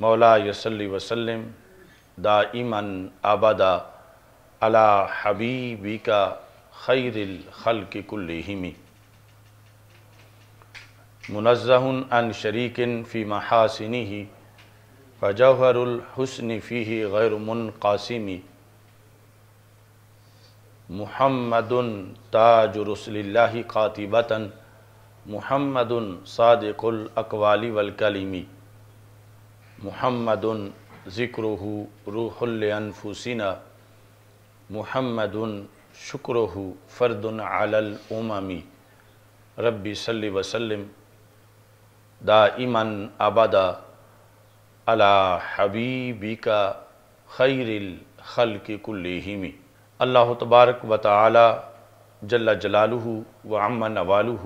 मौला यसली वसलम दाइमन आबदा अला हबीबी का खैरिल खल की कुल्लिमी मुनज़हन अन शरीकिन फ़ी महासिनी ही फ़जहरुलहसन फ़ी मुन कासिमी मुहम्मदन ताजुरसल्ला कातिबता मुहमदन सादकुल अकवाली वलकलीमी मोहम्मद ज़िक्रहु रूहलफुसिना मोहम्मद शुक्रहु फ़र्दन आलल उमामी रब्बी सल्लि वसलम दा ईमन आबादा अला हबीबी का खैरिल खल के कुल्लिमी अल्लाह तबारक व ताली जल्ला जलालू व अम्मा नवालू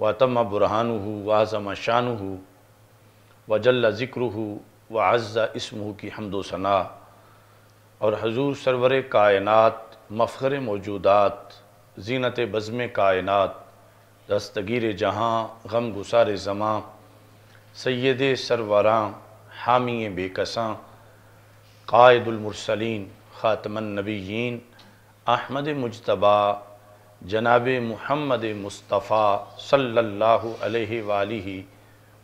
व तम बुरहानू वाज़म शानू वजल ज़िक्र व अज़्ज़ा इसमह की हमदोसना और हजूर सरवर कायनत मफ़र मौजूदात जीनत बज़म कायनत दस्तगीर जहाँ गम गुसार जमां सैद सरवरा हामी बेकसां कायदुलमरसलिन ख़ातमनबीन अहमद मुजतबा जनाब महमद मुस्तफ़ा सल्लल्लाहु अलैहि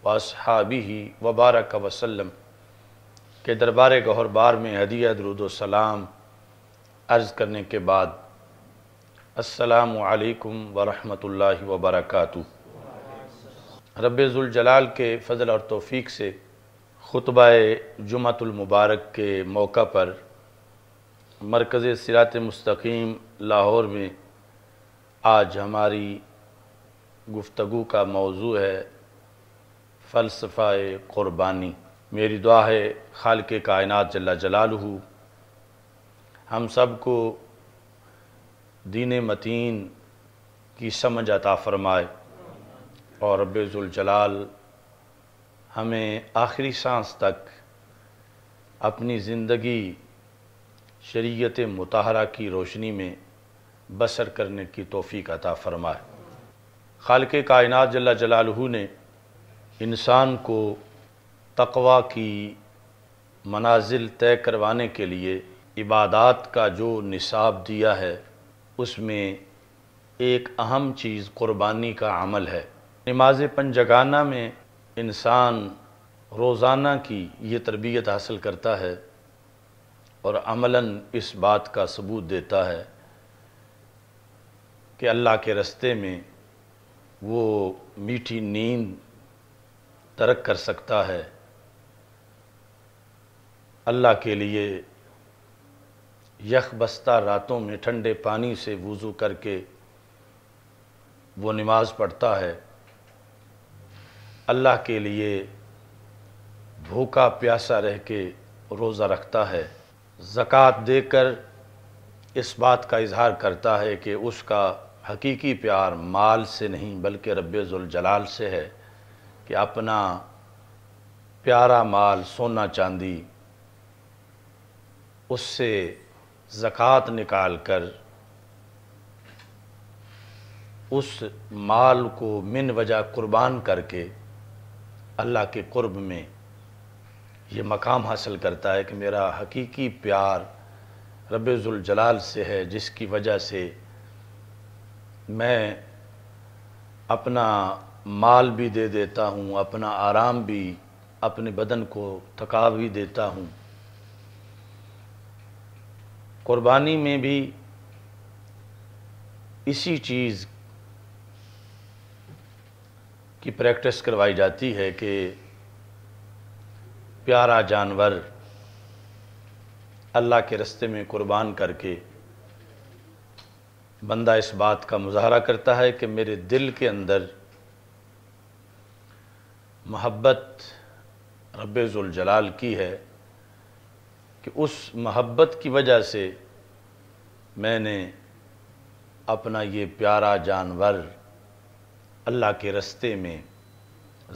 वसहाबी वबारक वसलम के दरबार गहर बार में हदिया दरुदोसलाम अर्ज़ करने के बाद असलकम वरम् वबरक रबाल के फ़ल और तोफ़ी से ख़ुतब जुमतुलमबारक के मौका पर मरकज़ सिरात मस्तकीम लाहौर में आज हमारी गुफ्तु का मौजू है फ़लसफ़ा क़ुरबानी मेरी दुआ है खाल के कायनत जला जलाल हम सब को दीन मतीन की समझ अता फ़रमाए और रबाल हमें आखिरी सांस तक अपनी ज़िंदगी शरीयत मतहरा की रोशनी में बसर करने की तोफ़ी अता फ़रमाए खाल के कायनत जल्ला जलालहू ने इंसान को तकवा की मनाजिल तय करवाने के लिए इबादत का जो निसाब दिया है उसमें एक अहम चीज़ क़ुरबानी का अमल है नमाज पंजगाना में इंसान रोज़ाना की ये तरबियत हासिल करता है और अमला इस बात का सबूत देता है कि अल्लाह के रस्ते में वो मीठी नींद तर्क कर सकता है अल्लाह के लिए यख बस्ता रातों में ठंडे पानी से वज़ू करके वो नमाज़ पढ़ता है अल्लाह के लिए भूखा प्यासा रह के रोज़ा रखता है ज़क़़त कर इस बात का इजहार करता है कि उसका हकीकी प्यार माल से नहीं बल्कि रब्ज़ुलजलाल से है कि अपना प्यारा माल सोना चांदी उससे ज़क़़त निकाल कर उस माल को मिन वजह कुर्बान करके अल्लाह के कुर्ब में ये मकाम हासिल करता है कि मेरा हकीकी प्यार रबाल से है जिसकी वजह से मैं अपना माल भी दे देता हूँ अपना आराम भी अपने बदन को थका भी देता हूँ कुर्बानी में भी इसी चीज़ की प्रैक्टिस करवाई जाती है कि प्यारा जानवर अल्लाह के रस्ते में कुर्बान करके बंदा इस बात का मुजाहरा करता है कि मेरे दिल के अंदर महब्बत रबाल की है कि उस महब्बत की वजह से मैंने अपना ये प्यारा जानवर अल्लाह के रस्ते में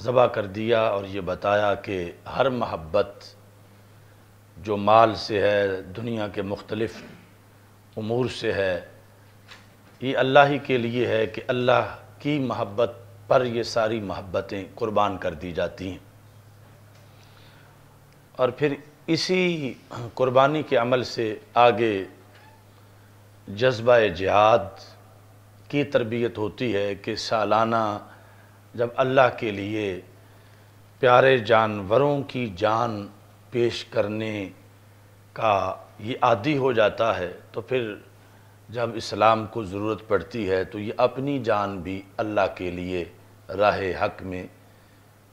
ज़बा कर दिया और ये बताया कि हर महब्बत जो माल से है दुनिया के मुख्तलफ़ अमूर से है ये अल्लाह ही के लिए है कि अल्लाह की महब्बत पर ये सारी मोहब्बतें कुर्बान कर दी जाती हैं और फिर इसी कुर्बानी के अमल से आगे जज्बा जिहाद की तरबियत होती है कि सालाना जब अल्लाह के लिए प्यारे जानवरों की जान पेश करने का ये आदि हो जाता है तो फिर जब इस्लाम को ज़रूरत पड़ती है तो ये अपनी जान भी अल्लाह के लिए राह हक में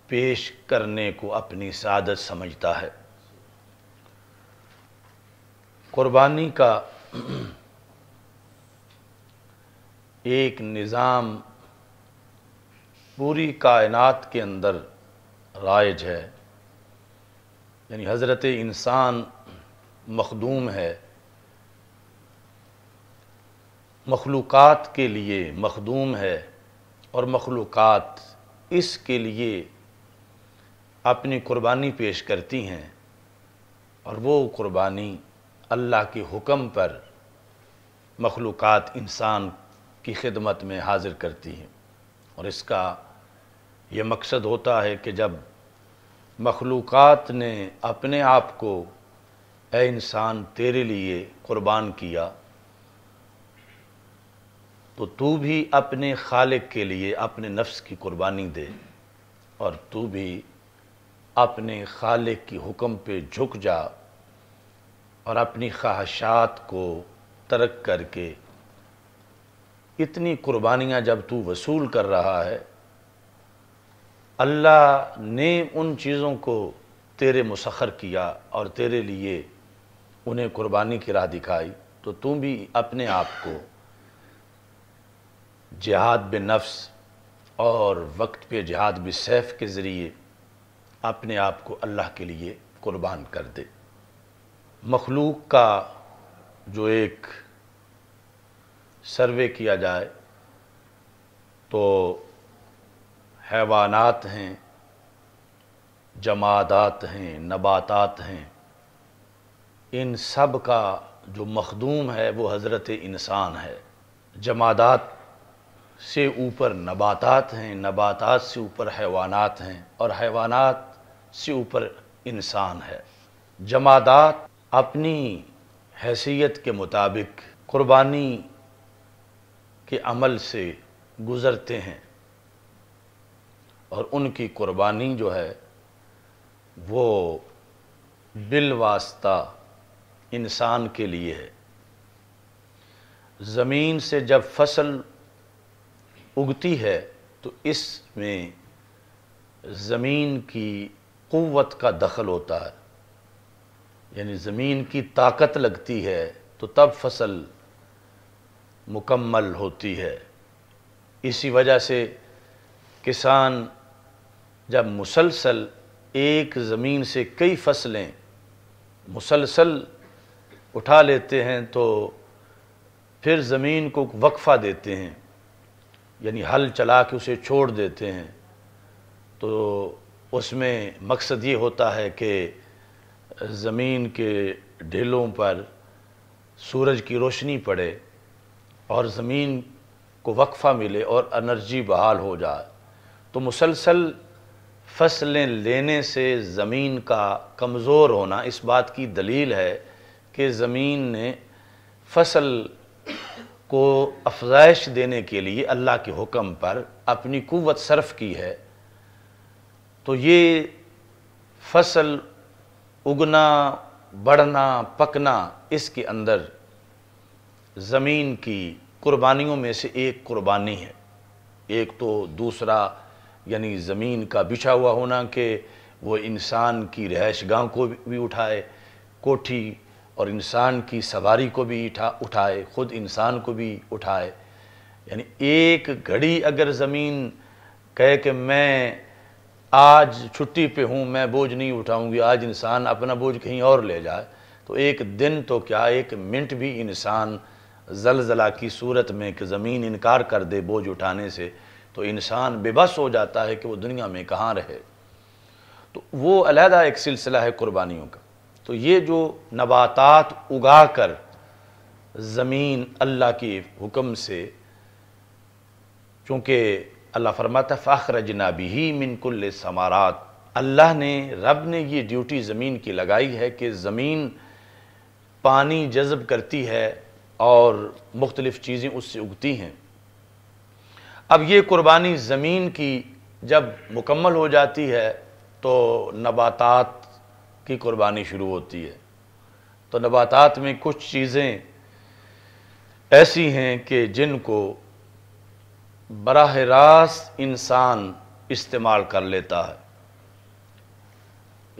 पेश करने को अपनी सादत समझता है कुर्बानी का एक निज़ाम पूरी कायनात के अंदर राइज है यानी हज़रत इंसान मखदूम है मखलूक़ात के लिए मखदूम है और मखलूक़ इसके लिए अपनी कुर्बानी पेश करती हैं और वो कुर्बानी अल्लाह के हुक्म पर मखलूक़ इंसान की खिदमत में हाजिर करती हैं और इसका ये मकसद होता है कि जब मखलूक़ ने अपने आप को ए इंसान तेरे लिए कुर्बान किया तो तू भी अपने खालिक के लिए अपने नफ्स की कुर्बानी दे और तू भी अपने खालिक की हुक्म पे झुक जा और अपनी ख्वाहिशात को तरक करके इतनी कुर्बानियाँ जब तू वसूल कर रहा है अल्लाह ने उन चीज़ों को तेरे मुसखर किया और तेरे लिए उन्हें कुर्बानी की राह दिखाई तो तू भी अपने आप को जिहाद बे नफ्स और वक्त पे जिहाद बे सैफ के ज़रिए अपने आप को अल्लाह के लिए क़ुरबान कर दे मखलूक का जो एक सर्वे किया जाए तो हैवानात हैं जमादात हैं नबातात हैं इन सब का जो मखदूम है वो हज़रत इंसान है जमादात से ऊपर नबातात हैं नबातात से ऊपर हैवानात हैं और हैवानात से ऊपर इंसान है जमादात अपनी हैसियत के मुताबिक क़ुरबानी के अमल से गुज़रते हैं और उनकी क़ुरबानी जो है वो बिल वास्ता इंसान के लिए है ज़मीन से जब फसल उगती है तो इसमें ज़मीन की क़वत का दखल होता है यानी ज़मीन की ताकत लगती है तो तब फसल मुकम्मल होती है इसी वजह से किसान जब मुसलसल एक ज़मीन से कई फसलें मुसलसल उठा लेते हैं तो फिर ज़मीन को वक्फ़ा देते हैं यानी हल चला के उसे छोड़ देते हैं तो उसमें मकसद ये होता है कि ज़मीन के ढेलों पर सूरज की रोशनी पड़े और ज़मीन को वक्फ़ा मिले और अनर्जी बहाल हो जाए तो मुसलसल फसलें लेने से ज़मीन का कमज़ोर होना इस बात की दलील है कि ज़मीन ने फसल को अफजाइश देने के लिए अल्लाह के हुक्म पर अपनी कुत सर्फ की है तो ये फसल उगना बढ़ना पकना इसके अंदर ज़मीन की कुर्बानियों में से एक कुर्बानी है एक तो दूसरा यानी ज़मीन का बिछा हुआ होना कि वो इंसान की रहाइश गाह को भी उठाए कोठी और इंसान की सवारी को भी उठा उठाए ख़ुद इंसान को भी उठाए यानी एक घड़ी अगर ज़मीन कहे कि मैं आज छुट्टी पे हूँ मैं बोझ नहीं उठाऊँगी आज इंसान अपना बोझ कहीं और ले जाए तो एक दिन तो क्या एक मिनट भी इंसान जलजला की सूरत में कि ज़मीन इनकार कर दे बोझ उठाने से तो इंसान बेबस हो जाता है कि वो दुनिया में कहाँ रहे तो वो अलहदा एक सिलसिला है कुर्बानियों का तो ये जो नबातात उगा कर ज़मीन अल्लाह के हुक्म से चूँकि अल्लाह फरमाता फ़ाखर जनाबी ही मिनकुल समारात अल्लाह ने रब ने ये ड्यूटी ज़मीन की लगाई है कि ज़मीन पानी जज्ब करती है और मुख्तलिफ़ चीज़ें उससे उगती हैं अब ये कुर्बानी ज़मीन की जब मुकम्मल हो जाती है तो नबातात की कुर्बानी शुरू होती है तो नबातात में कुछ चीज़ें ऐसी हैं कि जिनको बरह रास्त इंसान इस्तेमाल कर लेता है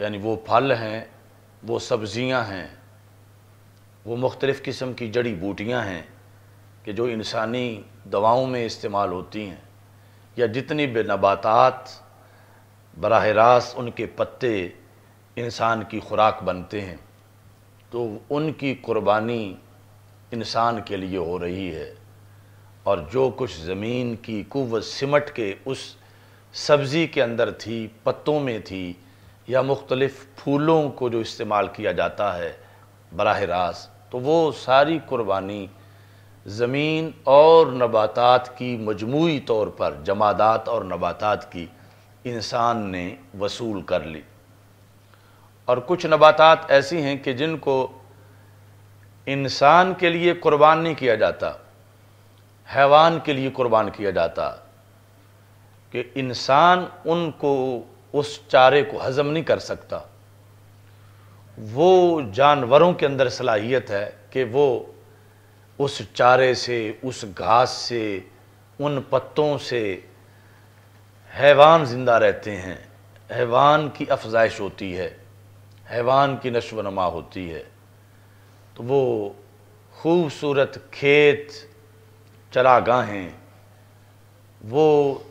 यानी वो फल हैं वो सब्ज़ियाँ हैं वो मुख्तलिफ़ किस्म की जड़ी बूटियाँ हैं कि जो इंसानी दवाओं में इस्तेमाल होती हैं या जितनी भी नबातात बरह रास्त उनके पत्ते इंसान की खुराक बनते हैं तो उनकी कुर्बानी इंसान के लिए हो रही है और जो कुछ ज़मीन की कुवत सिमट के उस सब्ज़ी के अंदर थी पत्तों में थी या मुख्तलफ़ फूलों को जो इस्तेमाल किया जाता है बरह रास्त तो वो सारी कुर्बानी ज़मीन और नबातात की मजमू तौर पर जमादात और नबातात की इंसान ने वसूल कर ली और कुछ नबातात ऐसी हैं कि जिनको इंसान के लिए कुर्बान नहीं किया जाता हैवान के लिए कुर्बान किया जाता कि इंसान उनको उस चारे को हज़म नहीं कर सकता वो जानवरों के अंदर सलाहियत है कि वो उस चारे से उस घास से उन पत्तों से हैवान ज़िंदा रहते हैं हैवान की अफजाइश होती है हैवान की नशोनमा नमा होती है तो वो खूबसूरत खेत चरागाहें वो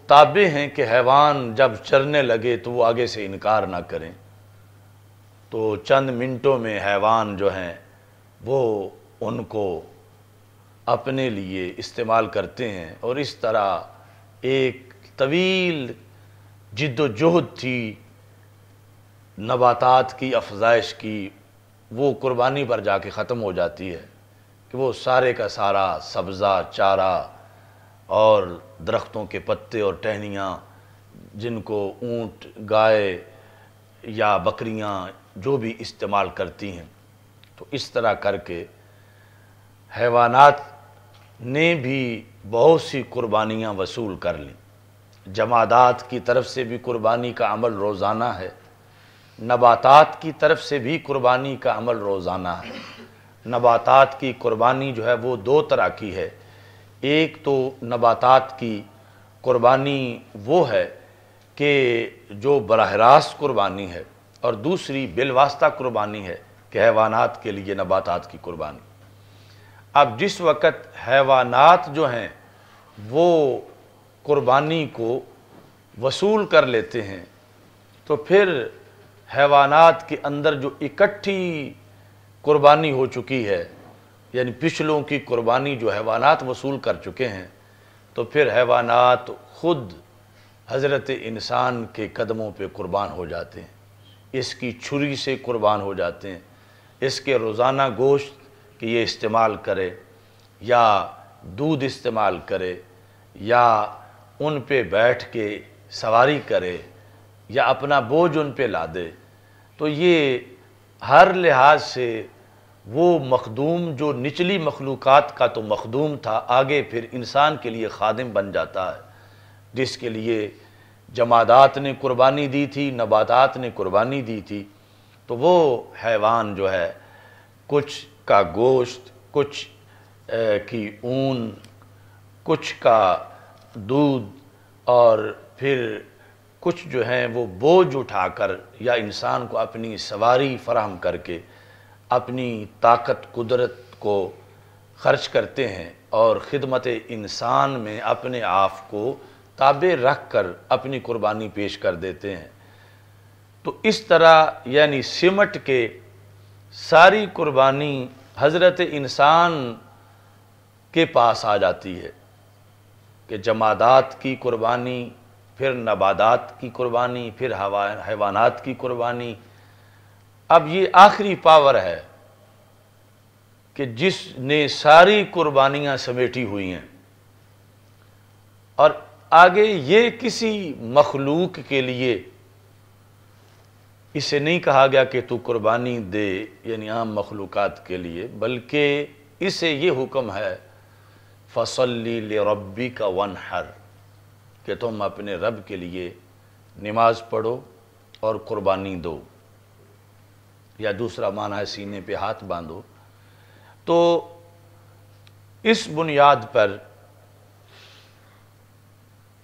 ताबे हैं कि हैवान जब चरने लगे तो वो आगे से इनकार ना करें तो चंद मिनटों में हैवान जो हैं वो उनको अपने लिए इस्तेमाल करते हैं और इस तरह एक तवील जिद्दोजहद थी नबातात की अफजाइश की वो कुर्बानी पर जाके ख़त्म हो जाती है कि वो सारे का सारा सब्ज़ा चारा और दरख्तों के पत्ते और टहनियाँ जिनको ऊँट गाय या बकरियाँ जो भी इस्तेमाल करती हैं तो इस तरह करके हैवानात ने भी बहुत सी कुर्बानियाँ वसूल कर लीं जमादात की तरफ से भी कुर्बानी का अमल रोज़ाना है नबातात की तरफ से भी कुर्बानी का अमल रोज़ाना है नबातात की कुर्बानी जो है वो दो तरह की है एक तो नबातात की कुर्बानी वो है कि जो बरह रास्त कुर्बानी है और दूसरी बिलवास्ता कुर्बानी है कि हैवानात के लिए नबातात की कुर्बानी अब जिस वक़्त हैवानात जो हैं वो कुर्बानी को वसूल कर लेते हैं तो फिर हैवानात के अंदर जो इकट्ठी कुर्बानी हो चुकी है यानी पिछलों की कुर्बानी जो हैवानात वसूल कर चुके हैं तो फिर हैवानात खुद हज़रत इंसान के कदमों पे कुर्बान हो जाते हैं इसकी छुरी से कुर्बान हो जाते हैं इसके रोज़ाना गोश्त कि ये इस्तेमाल करे या दूध इस्तेमाल करे या उन पे बैठ के सवारी करे या अपना बोझ उन पर ला दे तो ये हर लिहाज से वो मखदूम जो निचली मखलूक़ का तो मखदूम था आगे फिर इंसान के लिए खादिम बन जाता है जिसके लिए जमादात ने कुर्बानी दी थी नबादात ने कुर्बानी दी थी तो वो हैवान जो है कुछ का गोश्त कुछ ए, की ऊन कुछ का दूध और फिर कुछ जो हैं वो बोझ उठाकर या इंसान को अपनी सवारी फराहम करके अपनी ताकत कुदरत को ख़र्च करते हैं और ख़िदमत इंसान में अपने आप को ताबे रख कर अपनी कुर्बानी पेश कर देते हैं तो इस तरह यानी सिमट के सारी कुर्बानी हज़रत इंसान के पास आ जाती है कि जमादात की कुर्बानी फिर नबादात की कुर्बानी फिर हैवानात की कुर्बानी अब ये आखिरी पावर है कि जिसने सारी कुर्बानियां समेटी हुई हैं और आगे ये किसी मखलूक के लिए इसे नहीं कहा गया कि तू कुर्बानी दे यानी आम मखलूक के लिए बल्कि इसे ये हुक्म है फसल रब्बी का वन हर कि तुम अपने रब के लिए नमाज पढ़ो और कुर्बानी दो या दूसरा माना है सीने पे हाथ बांधो तो इस बुनियाद पर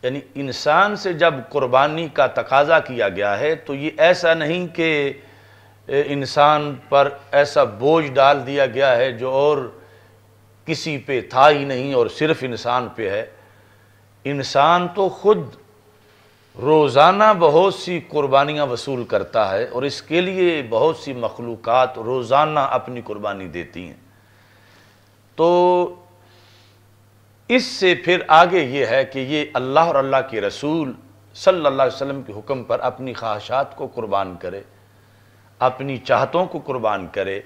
यानी इंसान से जब कुर्बानी का तकाजा किया गया है तो ये ऐसा नहीं कि इंसान पर ऐसा बोझ डाल दिया गया है जो और किसी पे था ही नहीं और सिर्फ इंसान पे है इंसान तो खुद रोज़ाना बहुत सी कुर्बानियाँ वसूल करता है और इसके लिए बहुत सी मखलूक रोज़ाना अपनी कुर्बानी देती हैं तो इससे फिर आगे ये है कि ये अल्लाह और अल्लाह के रसूल सल्ला वसम के हुक्म पर अपनी ख्वाहत को कुर्बान करे अपनी चाहतों को कुर्बान करे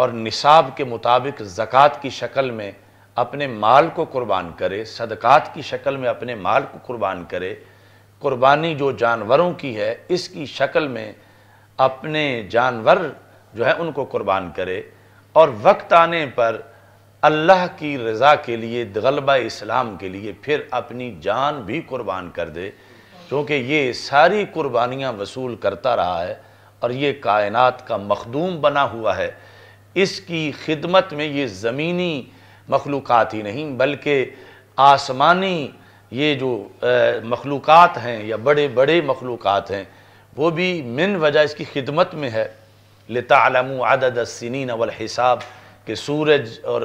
और निसाब के मुताबिक ज़क़़त की शक्ल में अपने माल को कुर्बान करे सदक़ात की शक्ल में अपने माल को कुर्बान करे कुर्बानी जो जानवरों की है इसकी शक्ल में अपने जानवर जो है उनको कुर्बान करे और वक्त आने पर अल्लाह की रज़ा के लिए गलबा इस्लाम के लिए फिर अपनी जान भी कुर्बान कर दे क्योंकि ये सारी कुर्बानियाँ वसूल करता रहा है और ये कायनात का मखदूम बना हुआ है इसकी खिदमत में ये ज़मीनी मखलूक़ात ही नहीं बल्कि आसमानी ये जो मखलूक़ हैं या बड़े बड़े मखलूक़ हैं वो भी मिन वजह इसकी खिदमत में है लतालम आदद सिन अवल हिसाब के सूरज और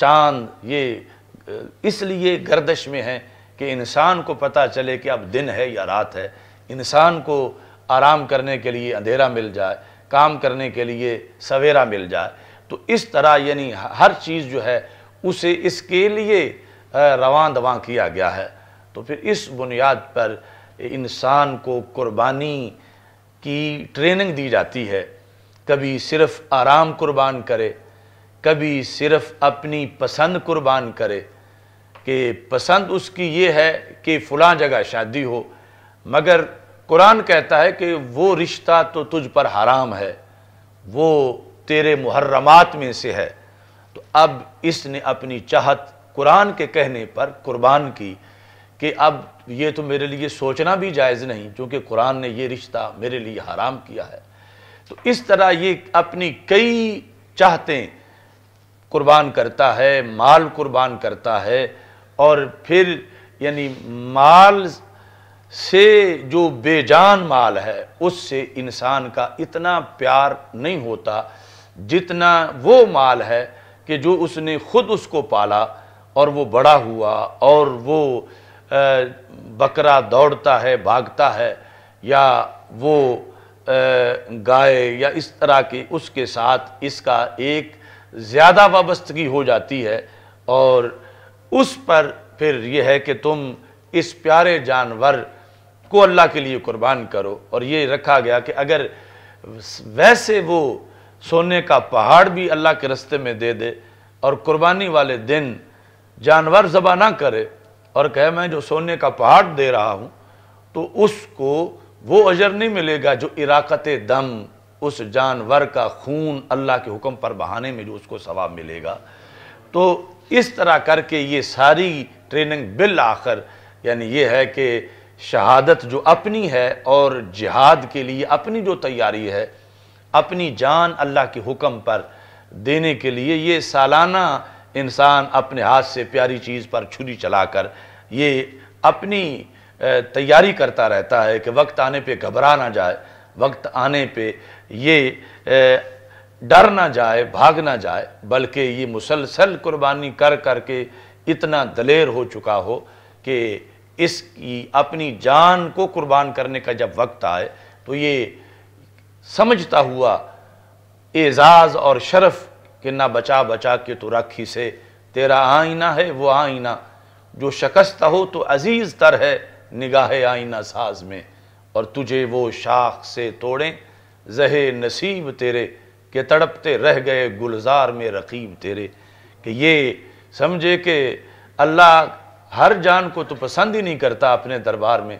चाँद ये इसलिए गर्दश में हैं कि इंसान को पता चले कि अब दिन है या रात है इंसान को आराम करने के लिए अंधेरा मिल जाए काम करने के लिए सवेरा मिल जाए तो इस तरह यानी हर चीज़ जो है उसे इसके लिए रवान दवा किया गया है तो फिर इस बुनियाद पर इंसान को कुर्बानी की ट्रेनिंग दी जाती है कभी सिर्फ आराम कुर्बान करे कभी सिर्फ अपनी पसंद कुर्बान करे कि पसंद उसकी ये है कि फ़लाँ जगह शादी हो मगर कुरान कहता है कि वो रिश्ता तो तुझ पर हराम है वो तेरे मुहर्रमात में से है तो अब इसने अपनी चाहत कुरान के कहने पर कुर्बान की कि अब ये तो मेरे लिए सोचना भी जायज़ नहीं क्योंकि कुरान ने ये रिश्ता मेरे लिए हराम किया है तो इस तरह ये अपनी कई चाहतें कुर्बान करता है माल कुर्बान करता है और फिर यानी माल से जो बेजान माल है उससे इंसान का इतना प्यार नहीं होता जितना वो माल है कि जो उसने ख़ुद उसको पाला और वो बड़ा हुआ और वो बकरा दौड़ता है भागता है या वो गाय या इस तरह की उसके साथ इसका एक ज़्यादा वाबस्तगी हो जाती है और उस पर फिर यह है कि तुम इस प्यारे जानवर को अल्लाह के लिए कुर्बान करो और ये रखा गया कि अगर वैसे वो सोने का पहाड़ भी अल्लाह के रस्ते में दे दे और कुर्बानी वाले दिन जानवर जबा ना करे और कहे मैं जो सोने का पहाड़ दे रहा हूँ तो उसको वो अजर नहीं मिलेगा जो इराकत दम उस जानवर का खून अल्लाह के हुक्म पर बहाने में जो उसको सवाब मिलेगा तो इस तरह करके ये सारी ट्रेनिंग बिल आखिर यानी ये है कि शहादत जो अपनी है और जिहाद के लिए अपनी जो तैयारी है अपनी जान अल्लाह के हुक्म पर देने के लिए ये सालाना इंसान अपने हाथ से प्यारी चीज़ पर छुरी चलाकर ये अपनी तैयारी करता रहता है कि वक्त आने पे घबरा ना जाए वक्त आने पे ये डर ना जाए भाग ना जाए बल्कि ये मुसलसल कुर्बानी कर कर के इतना दलेर हो चुका हो कि इसकी अपनी जान को कुर्बान करने का जब वक्त आए तो ये समझता हुआ एजाज़ और शरफ कि ना बचा बचा के तो राखी से तेरा आईना है वो आईना जो शकस्त हो तो अजीज़ तर है निगाह आईना साज में और तुझे वो शाख से तोड़े जहे नसीब तेरे के तड़पते रह गए गुलजार में रकीब तेरे कि ये समझे कि अल्लाह हर जान को तो पसंद ही नहीं करता अपने दरबार में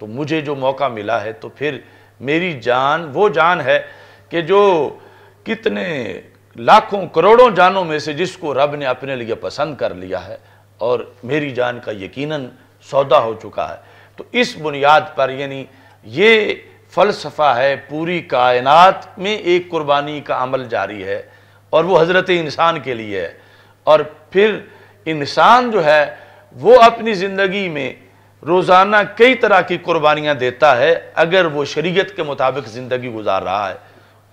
तो मुझे जो मौका मिला है तो फिर मेरी जान वो जान है कि जो कितने लाखों करोड़ों जानों में से जिसको रब ने अपने लिए पसंद कर लिया है और मेरी जान का यकीनन सौदा हो चुका है तो इस बुनियाद पर यानी ये फ़लसफ़ा है पूरी कायनात में एक कुर्बानी का अमल जारी है और वो हज़रत इंसान के लिए है और फिर इंसान जो है वो अपनी ज़िंदगी में रोज़ाना कई तरह की कुर्बानियाँ देता है अगर वो शरीयत के मुताबिक ज़िंदगी गुजार रहा है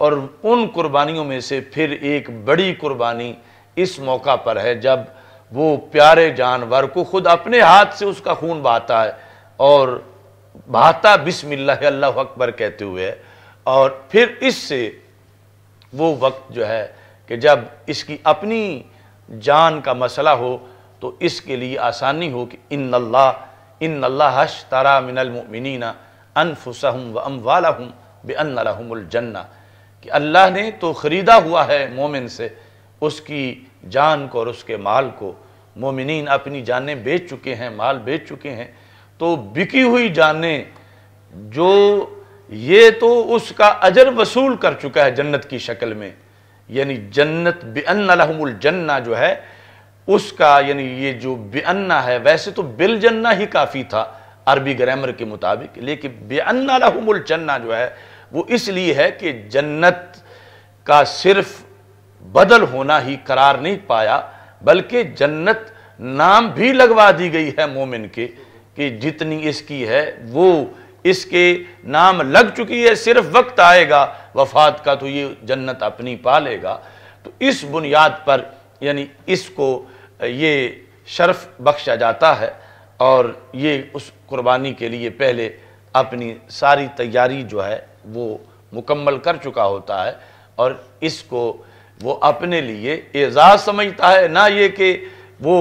और उन कुर्बानियों में से फिर एक बड़ी कुर्बानी इस मौका पर है जब वो प्यारे जानवर को खुद अपने हाथ से उसका खून बहाता है और बहाता बिस्मिल्लाह अल्लाह अकबर कहते हुए और फिर इससे वो वक्त जो है कि जब इसकी अपनी जान का मसला हो तो इसके लिए आसानी हो कि इन अल्लाह इन हश तारा मिनलमिनना अनफुसहम व कि अल्लाह ने तो ख़रीदा हुआ है मोमिन से उसकी जान को और उसके माल को मोमिन अपनी जानें बेच चुके हैं माल बेच चुके हैं तो बिकी हुई जानें जो ये तो उसका अजर वसूल कर चुका है जन्नत की शक्ल में यानी जन्नत बेअनलहमुलजन्ना जो है उसका यानी ये जो बेअन्ना है वैसे तो बिल जन्ना ही काफ़ी था अरबी ग्रामर के मुताबिक लेकिन बेअन्ना लहुमुल जन्ना जो है वो इसलिए है कि जन्नत का सिर्फ बदल होना ही करार नहीं पाया बल्कि जन्नत नाम भी लगवा दी गई है मोमिन के कि जितनी इसकी है वो इसके नाम लग चुकी है सिर्फ वक्त आएगा वफात का तो ये जन्नत अपनी पा लेगा तो इस बुनियाद पर यानी इसको ये शर्फ बख्शा जाता है और ये उस कुर्बानी के लिए पहले अपनी सारी तैयारी जो है वो मुकम्मल कर चुका होता है और इसको वो अपने लिए एजाज़ समझता है ना ये कि वो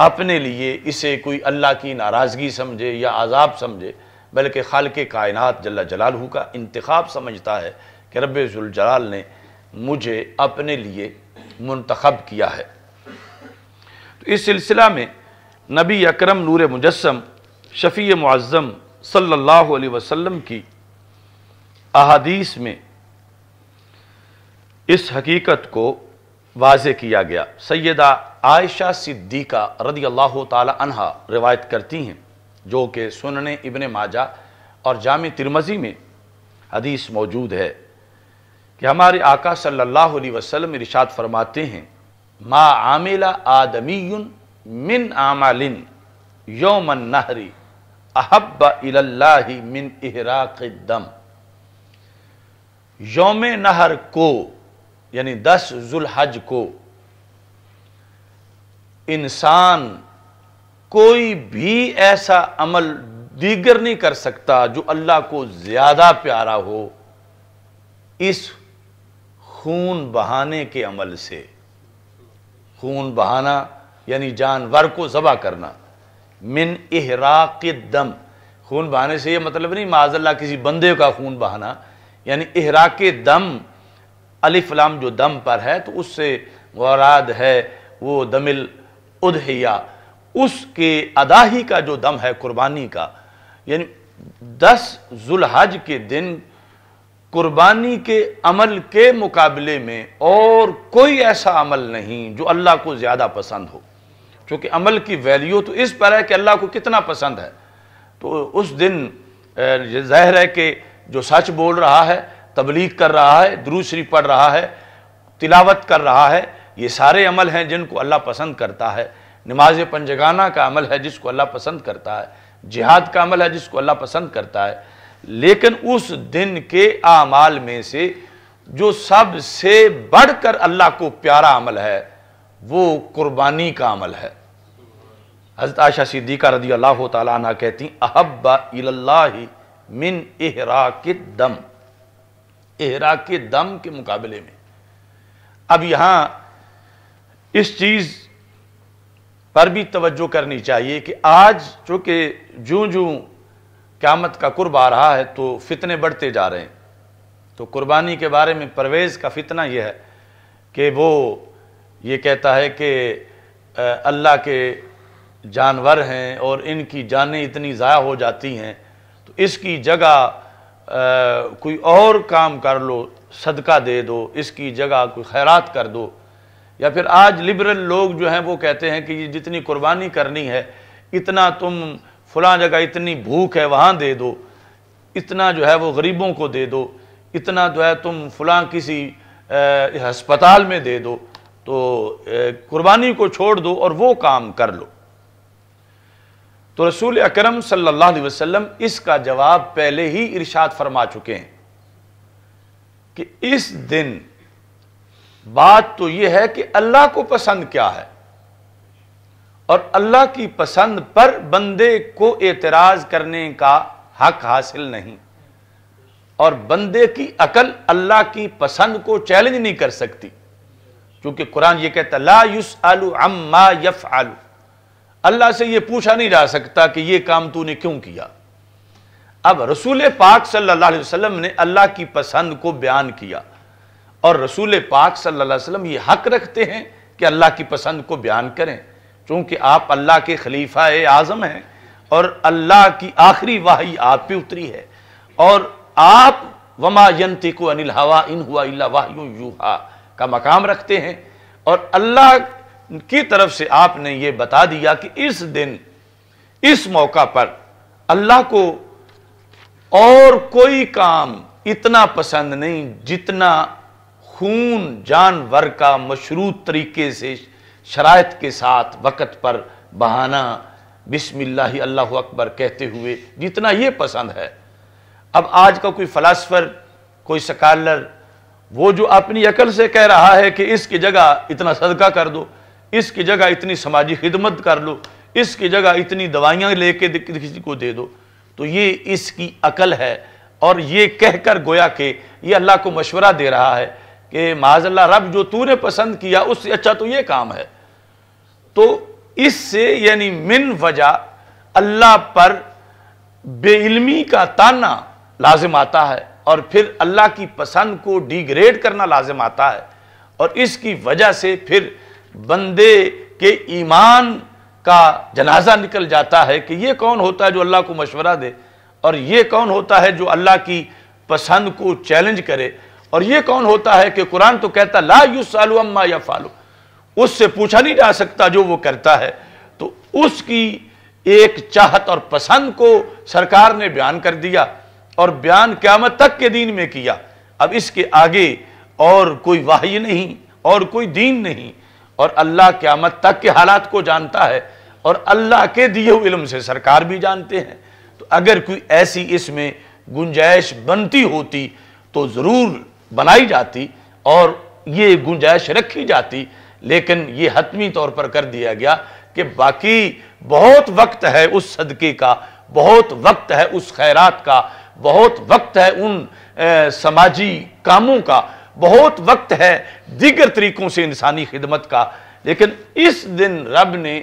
अपने लिए इसे कोई अल्लाह की नाराज़गी समझे या आज़ाब समझे बल्कि खाल के कायनत जल्ला जलालहू का इंतखब समझता है कि रबाल ने मुझे अपने लिए मंतखब किया है तो इस सिलसिला में नबी अकरम नूर मुजस्म शफ़ी मुआज़म सल्लल्लाहु अलैहि वसल्लम की अहादीस में इस हकीकत को वाज किया गया सैदा आयशा सिद्दीका रदी अल्लाह तह रिवायत करती हैं जो कि सुनने इबन माजा और जाम तिरमजी में हदीस मौजूद है कि हमारे आका सल्लल्लाहु अलैहि वसल्लम इरशाद फरमाते हैं मा आमिला आदमीन मिन आमालिन योमन नहरी अहब इल्लाही मिन इहराक दम योम नहर को यानी दस जुल्हज को इंसान कोई भी ऐसा अमल दीगर नहीं कर सकता जो अल्लाह को ज़्यादा प्यारा हो इस खून बहाने के अमल से खून बहाना यानी जानवर को ज़बा करना मिन इहराक दम खून बहाने से ये मतलब नहीं माजल्ला किसी बंदे का खून बहाना यानी इहराक दम अलीफ़लाम जो दम पर है तो उससे गौराद है वो दमिल उदहिया उसके अदाही का जो दम है कुर्बानी का यानी दस जुलहज के दिन कुर्बानी के अमल के मुकाबले में और कोई ऐसा अमल नहीं जो अल्लाह को ज़्यादा पसंद हो क्योंकि अमल की वैल्यू तो इस पर है कि अल्लाह को कितना पसंद है तो उस दिन जाहिर है कि जो सच बोल रहा है तबलीग कर रहा है दूसरी पढ़ रहा है तिलावत कर रहा है ये सारे अमल हैं जिनको अल्लाह पसंद करता है नमाज पंजगाना का अमल है जिसको अल्लाह पसंद करता है जिहाद का अमल है जिसको अल्लाह पसंद करता है लेकिन उस दिन के आमाल में से जो सबसे बढ़कर अल्लाह को प्यारा अमल है वो कुर्बानी का अमल है हजरत आशा सिद्दीका रदी अल्लाह तला कहती अहब्बा मिन एहरा के दम एहरा के दम के मुकाबले में अब यहां इस चीज़ पर भी तवज्जो करनी चाहिए कि आज चूंकि जूँ जूँ क्यामत का कुर्ब आ रहा है तो फितने बढ़ते जा रहे हैं तो कुर्बानी के बारे में परवेज़ का फितना यह है कि वो ये कहता है कि अल्लाह के जानवर हैं और इनकी जानें इतनी ज़ाया हो जाती हैं तो इसकी जगह कोई और काम कर लो सदका दे दो इसकी जगह कोई खैरात कर दो या फिर आज लिबरल लोग जो हैं वो कहते हैं कि ये जितनी कुर्बानी करनी है इतना तुम फलां जगह इतनी भूख है वहाँ दे दो इतना जो है वो गरीबों को दे दो इतना जो है तुम फलां किसी हस्पताल में दे दो तो कुर्बानी को छोड़ दो और वो काम कर लो तो रसूल अकरम सल्लल्लाहु अलैहि वसल्लम इसका जवाब पहले ही इरशाद फरमा चुके हैं कि इस दिन बात तो यह है कि अल्लाह को पसंद क्या है और अल्लाह की पसंद पर बंदे को एतराज करने का हक हासिल नहीं और बंदे की अकल अल्लाह की पसंद को चैलेंज नहीं कर सकती क्योंकि कुरान ये कहता ला युस आलू अम्मा यफ आलू अल्लाह से ये पूछा नहीं जा सकता कि ये काम तूने क्यों किया अब रसूल पाक सल्लल्लाहु अलैहि वसल्लम ने अल्लाह की पसंद को बयान किया और रसूल पाक सल्लल्लाहु अलैहि वसल्लम ये हक रखते हैं कि अल्लाह की पसंद को बयान करें चूंकि आप अल्लाह के खलीफा आज़म हैं और अल्लाह की आखिरी वाही आप पे उतरी है और आप वमा यंती को अनिल हवा इन हुआ इला वाह का मकाम रखते हैं और अल्लाह की तरफ से आपने ये बता दिया कि इस दिन इस मौका पर अल्लाह को और कोई काम इतना पसंद नहीं जितना खून जानवर का मशरूत तरीके से शरात के साथ वक़्त पर बहाना बिसमिल्लाह अल्लाह अकबर कहते हुए जितना ये पसंद है अब आज का कोई फ़लासफ़र कोई सकालर वो जो अपनी अकल से कह रहा है कि इसकी जगह इतना सदका कर दो इसकी जगह इतनी समाजी खिदमत कर लो इसकी जगह इतनी दवाइयाँ ले कर किसी को दे दो तो ये इसकी अकल है और ये कहकर गोया के ये अल्लाह को मशवरा दे रहा है कि माजल्ला रब जो तूने पसंद किया उससे अच्छा तो ये काम है तो इससे यानी मिन वजह अल्लाह पर बेइल्मी का ताना लाजिम आता है और फिर अल्लाह की पसंद को डिग्रेड करना लाजिम आता है और इसकी वजह से फिर बंदे के ईमान का जनाजा निकल जाता है कि ये कौन होता है जो अल्लाह को मशवरा दे और ये कौन होता है जो अल्लाह की पसंद को चैलेंज करे और ये कौन होता है कि कुरान तो कहता ला यू सालू अम्मा या फालू उससे पूछा नहीं जा सकता जो वो करता है तो उसकी एक चाहत और पसंद को सरकार ने बयान कर दिया और बयान क्यामत तक के दिन में किया अब इसके आगे और कोई वाह्य नहीं और कोई दीन नहीं और अल्लाह क्यामत तक के हालात को जानता है और अल्लाह के दिए हुए इलम से सरकार भी जानते हैं तो अगर कोई ऐसी इसमें गुंजाइश बनती होती तो ज़रूर बनाई जाती और ये गुंजाइश रखी जाती लेकिन ये हतमी तौर पर कर दिया गया कि बाकी बहुत वक्त है उस सदक़े का बहुत वक्त है उस खैरात का बहुत वक्त है उन समाजी कामों का बहुत वक्त है दीगर तरीक़ों से इंसानी खिदमत का लेकिन इस दिन रब ने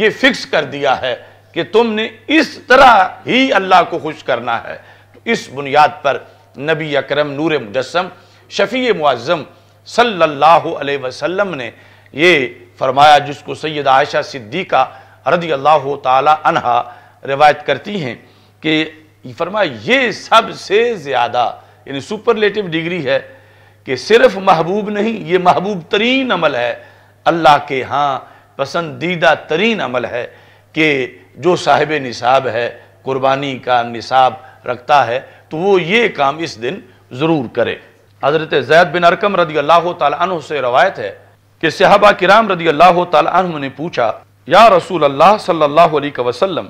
यह फिक्स कर दिया है कि तुमने इस तरह ही अल्लाह को खुश करना है तो इस बुनियाद पर नबी अकरम नूर मुजस्म शफ़ी मुआज़म सल्लल्लाहु अलैहि वसल्लम ने ये फरमाया जिसको सैद आयशा सिद्दीका रदी अल्लाह तहा रिवायत करती हैं कि फरमाया ये सबसे ज़्यादा यानी सुपरलेटिव डिग्री है कि सिर्फ महबूब नहीं ये महबूब तरीन अमल है अल्लाह के यहाँ पसंदीदा तरीन अमल है कि जो साहिब निसाब है कुर्बानी का निसाब रखता है तो वो ये काम इस दिन ज़रूर करे हज़रत जैद बिन अरकम रदी अल्लाह तन से रवायत है कि सहाबा किराम रदी अल्लाह तह ने पूछा या रसूल अल्लाह सल्लल्लाहु अलैहि वसल्लम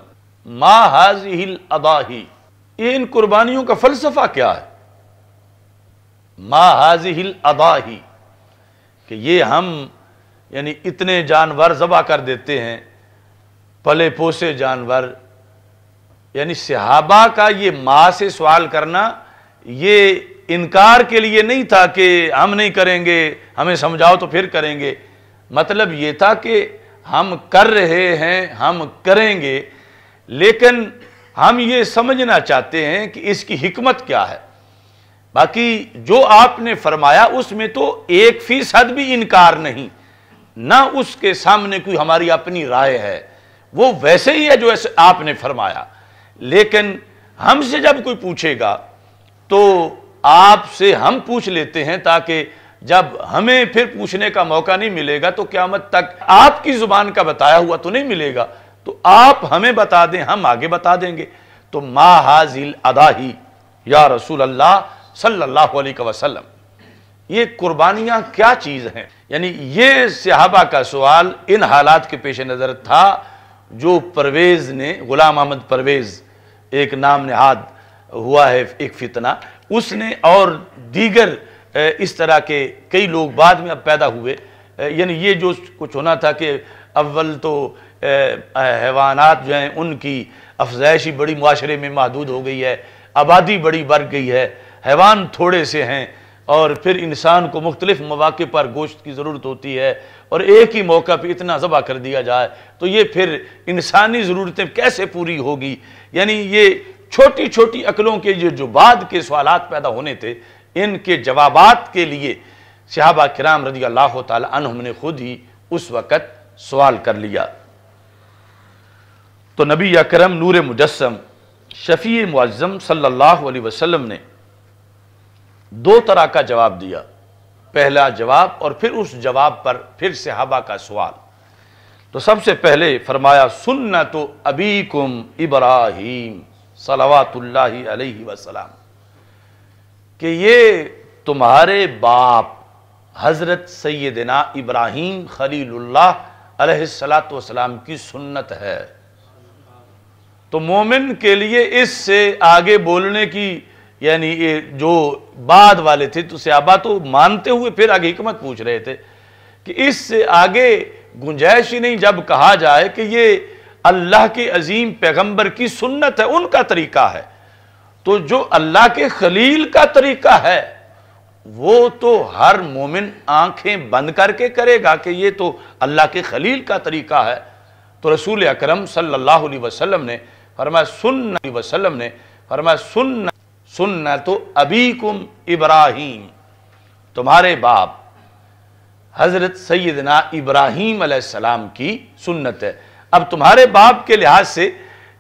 मा हाजिल अदाही इन कुर्बानियों का फलसफा क्या है मा हाजिल अदाही कि ये हम यानी इतने जानवर ज़बा कर देते हैं पले पोसे जानवर यानी सहाबा का ये माँ से सवाल करना ये इनकार के लिए नहीं था कि हम नहीं करेंगे हमें समझाओ तो फिर करेंगे मतलब ये था कि हम कर रहे हैं हम करेंगे लेकिन हम ये समझना चाहते हैं कि इसकी हिकमत क्या है बाकी जो आपने फरमाया उसमें तो एक फीसद भी इनकार नहीं ना उसके सामने कोई हमारी अपनी राय है वो वैसे ही है जो ऐसे आपने फरमाया लेकिन हमसे जब कोई पूछेगा तो आपसे हम पूछ लेते हैं ताकि जब हमें फिर पूछने का मौका नहीं मिलेगा तो क्या मत तक आपकी जुबान का बताया हुआ तो नहीं मिलेगा तो आप हमें बता दें हम आगे बता देंगे तो मा हाजिल अदाही या रसूल अल्लाह सल्लल्लाहु अलैहि वसल्लम ये कुर्बानियां क्या चीज़ हैं यानी ये सहाबा का सवाल इन हालात के पेश नज़र था जो परवेज़ ने ग़ुलाम अहमद परवेज़ एक नाम नेहाद हुआ है एक फितना उसने और दीगर इस तरह के कई लोग बाद में अब पैदा हुए यानी ये जो कुछ होना था कि अव्वल तो हैवानात जो हैं उनकी अफजाइश ही बड़ी माशरे में महदूद हो गई है आबादी बड़ी बढ़ गई है हैवान थोड़े से हैं और फिर इंसान को मुख्तलिफ मौाक़े पर गोश्त की ज़रूरत होती है और एक ही मौका पर इतना ज़बा कर दिया जाए तो ये फिर इंसानी ज़रूरतें कैसे पूरी होगी यानी ये छोटी छोटी अकलों के ये जो बाद के सवाल पैदा होने थे इनके जवाब के लिए सिहाबा कराम रजी अल्लाह तुम ने खुद ही उस वक़्त सवाल कर लिया तो नबी अकरम नूर मुजस्म शफ़ी मुआज़म सल्ला वसलम ने दो तरह का जवाब दिया पहला जवाब और फिर उस जवाब पर फिर सिहाबा का सवाल तो सबसे पहले फरमाया सुन्नत तो अबी कुम इब्राहिम अलैहि वसलाम कि ये तुम्हारे बाप हज़रत सैदना इब्राहीम खलील्लाम की सुन्नत है तो मोमिन के लिए इससे आगे बोलने की यानी ये जो बाद वाले थे तो सहाबा तो मानते हुए फिर आगे हमत पूछ रहे थे कि इससे आगे गुंजाइश ही नहीं जब कहा जाए कि ये अल्लाह के अजीम पैगंबर की सुन्नत है उनका तरीका है तो जो अल्लाह के खलील का तरीका है वो तो हर मोमिन आंखें बंद करके करेगा कि ये तो अल्लाह के खलील का तरीका है तो रसूल अकरम सल्लल्लाहु अलैहि वसल्लम ने फरमा सुन वसल्लम ने फरमा सुन सुन तो अभी कुम इब्राहिम तुम्हारे बाप हज़रत सैदना इब्राहिम सलाम की सुन्नत है अब तुम्हारे बाप के लिहाज से